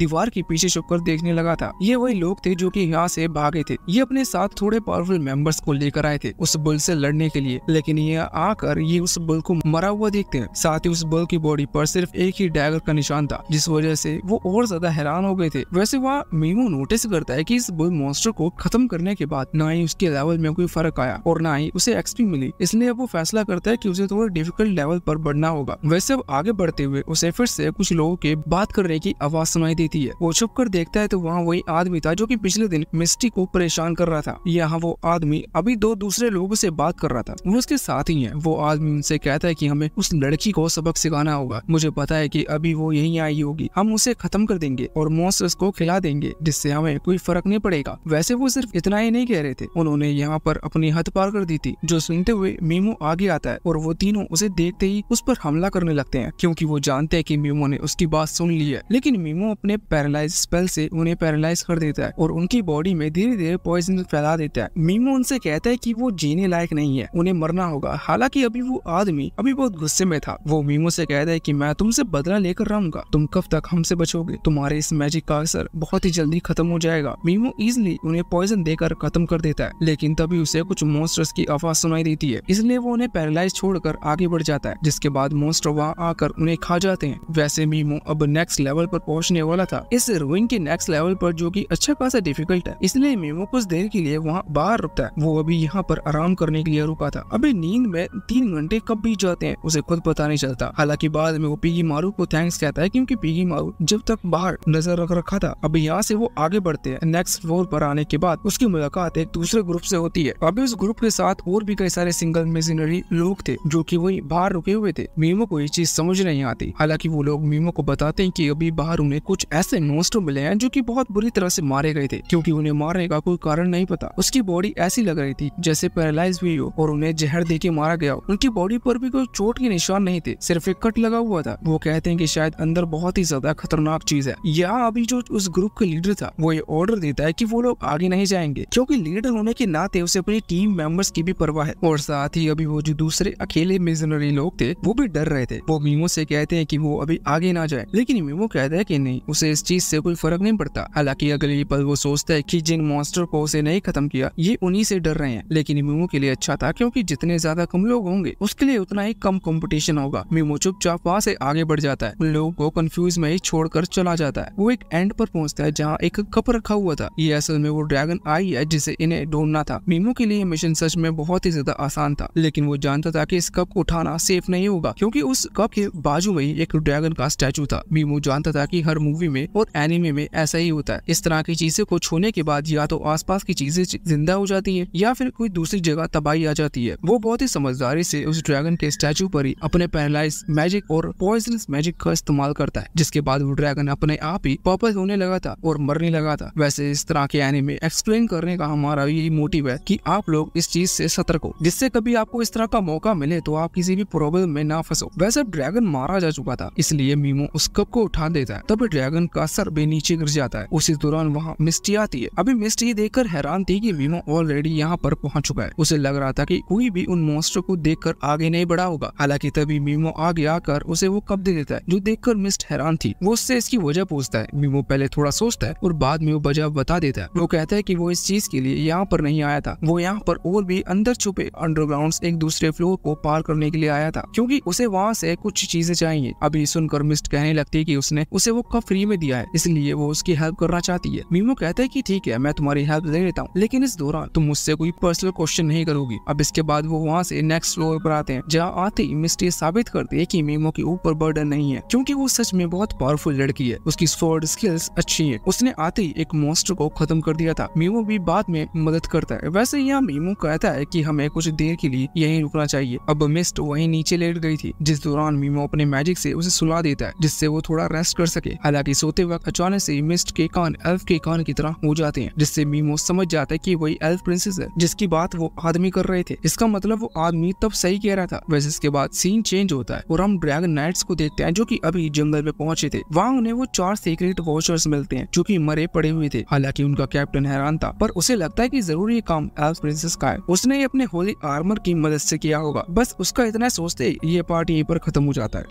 A: दीवार के पीछे छुप देखने लगा था ये वही लोग थे जो की यहाँ से भागे थे ये अपने साथ थोड़े पावरफुल मेंबर्स को लेकर आए थे उस बुल से लड़ने के लिए लेकिन ये आकर ये उस बुल को मरा हुआ देखते हैं साथ ही उस बुल राहुल की बॉडी पर सिर्फ एक ही डैगर का निशान था जिस वजह से वो और ज्यादा हैरान हो गए थे वैसे वह मीमू नोटिस करता है कि इस बुल मॉन्स्टर को खत्म करने के बाद ना ही उसके लेवल में कोई फर्क आया और ना ही उसे एक्सपी मिली इसलिए अब वो फैसला करता है की उसे थोड़ा डिफिकल्ट लेवल पर बढ़ना होगा वैसे अब आगे बढ़ते हुए उसे फिर से कुछ लोगों के बात करने की आवाज सुनाई देती है वो छुप कर देखता है तो वहाँ वही आदमी था जो की पिछले दिन मिस्टी को परेशान कर रहा था यहाँ वो आदमी अभी दो दूसरे लोगों से बात कर रहा था वो उसके साथ ही है वो आदमी उनसे कहता है की हमें उस लड़की को सबक से निभाना होगा मुझे पता है कि अभी वो यहीं आई होगी हम उसे खत्म कर देंगे और मॉन्स्टर्स को खिला देंगे जिससे हमें कोई फर्क नहीं पड़ेगा वैसे वो सिर्फ इतना ही नहीं कह रहे थे उन्होंने यहाँ पर अपनी हद पार कर दी थी जो सुनते हुए मीमो आगे आता है और वो तीनों उसे देखते ही उस पर हमला करने लगते है क्यूँकी वो जानते हैं की मीमो ने उसकी बात सुन ली है लेकिन मीमो अपने पैरालाइज स्पेल से उन्हें पैरालाइज कर देता है और उनकी बॉडी में धीरे धीरे पॉइजन फैला देता है मीमो उनसे कहता है की वो जीने लायक नहीं है उन्हें मरना होगा हालांकि अभी वो आदमी अभी बहुत गुस्से में था वो मीमो से से कह दे कि मैं तुमसे बदला लेकर रहूंगा तुम कब तक हमसे बचोगे तुम्हारे इस मैजिक का असर बहुत ही जल्दी खत्म हो जाएगा मीमो इजिली उन्हें पॉइजन देकर खत्म कर देता है लेकिन तभी उसे कुछ मोस्टर्स की आवाज सुनाई देती है इसलिए वो उन्हें पैरालाइज छोड़कर आगे बढ़ जाता है जिसके बाद मोस्टर वहाँ आकर उन्हें खा जाते हैं वैसे मीमो अब नेक्स्ट लेवल पर पहुंचने वाला था इस रोइन के नेक्स्ट लेवल पर जो कि अच्छा खासा डिफिकल्ट है इसलिए मीमो कुछ देर के लिए वहाँ बाहर रुकता है वो अभी यहाँ पर आराम करने के लिए रुका था अभी नींद में तीन घंटे कब बीत जाते हैं उसे खुद पता नहीं चलता हालांकि हालांकि बाद में वो पीगी मारू को थैंक्स कहता है क्योंकि पीगी मारू जब तक बाहर नजर रख रखा था अब यहाँ से वो आगे बढ़ते हैं नेक्स्ट फ्लोर पर आने के बाद उसकी मुलाकात एक दूसरे ग्रुप से होती है अभी उस ग्रुप के साथ और भी कई सारे सिंगल मिशनरी लोग थे जो की वही बाहर रुके हुए थे मीमो को ये चीज समझ नहीं आती हालांकि वो लोग मीमो को बताते हैं की अभी बाहर उन्हें कुछ ऐसे मोस्टर तो मिले हैं जो की बहुत बुरी तरह से मारे गए थे क्यूँकी उन्हें मारने का कोई कारण नहीं पता उसकी बॉडी ऐसी लग रही थी जैसे पैरालाइज हुई हो और उन्हें जहर दे के मारा गया उनकी बॉडी पर भी कोई चोट के निशान नहीं थे सिर्फ एक कट लगा हुआ था वो कहते हैं कि शायद अंदर बहुत ही ज्यादा खतरनाक चीज है या अभी जो उस ग्रुप का लीडर था वो ये ऑर्डर देता है कि वो लोग आगे नहीं जाएंगे क्योंकि लीडर होने के नाते उसे अपनी टीम मेंबर्स की भी परवाह है और साथ ही अभी वो जो दूसरे अकेले मिजनरी लोग थे वो भी डर रहे थे वो मीमो से कहते हैं कि वो अभी आगे ना जाए लेकिन मीमो कहता है कि नहीं उसे इस चीज से कोई फर्क नहीं पड़ता हालांकि अगले पल वो सोचता है कि जिन मॉन्स्टर को उसे नहीं खत्म किया ये उन्हीं से डर रहे हैं लेकिन मीमो के लिए अच्छा था क्योंकि जितने ज्यादा कम लोग होंगे उसके लिए उतना ही कम कॉम्पिटिशन होगा मीमो चुपचाप वहाँ से आगे बढ़ जाता है लोगों को कंफ्यूज में ही छोड़कर चला जाता है वो एक एंड पर पहुंचता है जहाँ एक कप रखा हुआ था ये असल में वो ड्रैगन आई है जिसे इन्हें ढूंढना था मीमो के लिए मिशन सच में बहुत ही ज्यादा आसान था लेकिन वो जानता था की इस कप को उठाना सेफ नहीं होगा क्योंकि उस कप के बाजू में ही एक ड्रैगन का स्टैचू था मीमो जानता था की हर मूवी में और एनिमे में ऐसा ही होता है इस तरह की चीजों को छूने के बाद या तो आस की चीजें जिंदा हो जाती है या फिर कोई दूसरी जगह तबाही आ जाती है वो बहुत ही समझदारी से उस ड्रैगन के स्टैचू पर ही अपने पैरालाइज मैजिक और पॉइजनस मैजिक का इस्तेमाल करता है जिसके बाद वो ड्रैगन अपने आप ही वापस होने लगा था और मरने लगा था वैसे इस तरह के एनिमे एक्सप्लेन करने का हमारा यही मोटिव है की आप लोग इस चीज ऐसी सतर्क हो जिससे कभी आपको इस तरह का मौका मिले तो आप किसी भी प्रॉब्लम में ना फंसो वैसे ड्रैगन मारा जा चुका था इसलिए मीमो उस कप को उठा देता है तब ड्रैगन का सर भी नीचे गिर जाता है उसी दौरान वहाँ मिस्टी आती है अभी मिस्टी ये देखकर हैरान थी कि मीमो ऑलरेडी यहाँ पर पहुँच चुका है उसे लग रहा था कि कोई भी उन मॉन्स्टर को देखकर आगे नहीं बढ़ा होगा हालांकि तभी मीमो आ गया आकर उसे वो कब दे देता है जो देखकर मिस्ट हैरान थी वो उससे इसकी वजह पूछता है मीमो पहले थोड़ा सोचता है और बाद में वो वजह बता देता है वो कहता है की वो इस चीज के लिए यहाँ पर नहीं आया था वो यहाँ पर और भी अंदर छुपे अंडरग्राउंड एक दूसरे फ्लोर को पार करने के लिए आया था क्यूँकी उसे वहाँ से कुछ चीजें चाहिए अभी सुनकर मिस्ट कहने लगती है की उसने उसे वो कब फ्री में दिया है इसलिए वो उसकी हेल्प करना चाहती है मीमो कहता है की ठीक है मैं तुम्हारी हेल्प दे देता हूँ लेकिन इस दौरान तुम मुझसे कोई पर्सनल क्वेश्चन नहीं करोगी अब इसके बाद वो वहाँ से नेक्स्ट फ्लोर पर आते हैं जहाँ आते ही मिस्ट ये साबित करती है की मीमो के ऊपर बर्डन नहीं है क्योंकि वो सच में बहुत पावरफुल लड़की है उसकी स्वर्ड स्किल्स अच्छी है उसने आते ही एक मोस्टर को खत्म कर दिया था मीमो भी बाद में मदद करता है वैसे यहाँ मीमो कहता है की हमें कुछ देर के लिए यही रुकना चाहिए अब मिस्ट वही नीचे लेट गई थी जिस दौरान मीमो अपने मैजिक से उसे सुला देता है जिससे वो थोड़ा रेस्ट कर सके हालांकि सोते वक्त अचानक से मिस्ट के कान एल्फ के कान की तरह हो जाते हैं जिससे मीमो समझ जाता है कि वही एल्फ प्रिंसेस है जिसकी बात वो आदमी कर रहे थे इसका मतलब वो आदमी तब सही कह रहा था वैसे इसके बाद सीन चेंज होता है और ड्रम ड्रैगन नाइट्स को देखते हैं जो कि अभी जंगल में पहुंचे थे वहाँ उन्हें वो चार सीक्रेट वॉचर्स मिलते हैं जो कि मरे पड़े हुए थे हालांकि उनका कैप्टन हैरान था पर उसे लगता है कि जरूरी ये काम एल्फ प्रिंसेस का है उसने अपने होली आर्मर की मदद से किया होगा बस उसका इतना सोचते ये पार्ट यहीं पर खत्म हो जाता है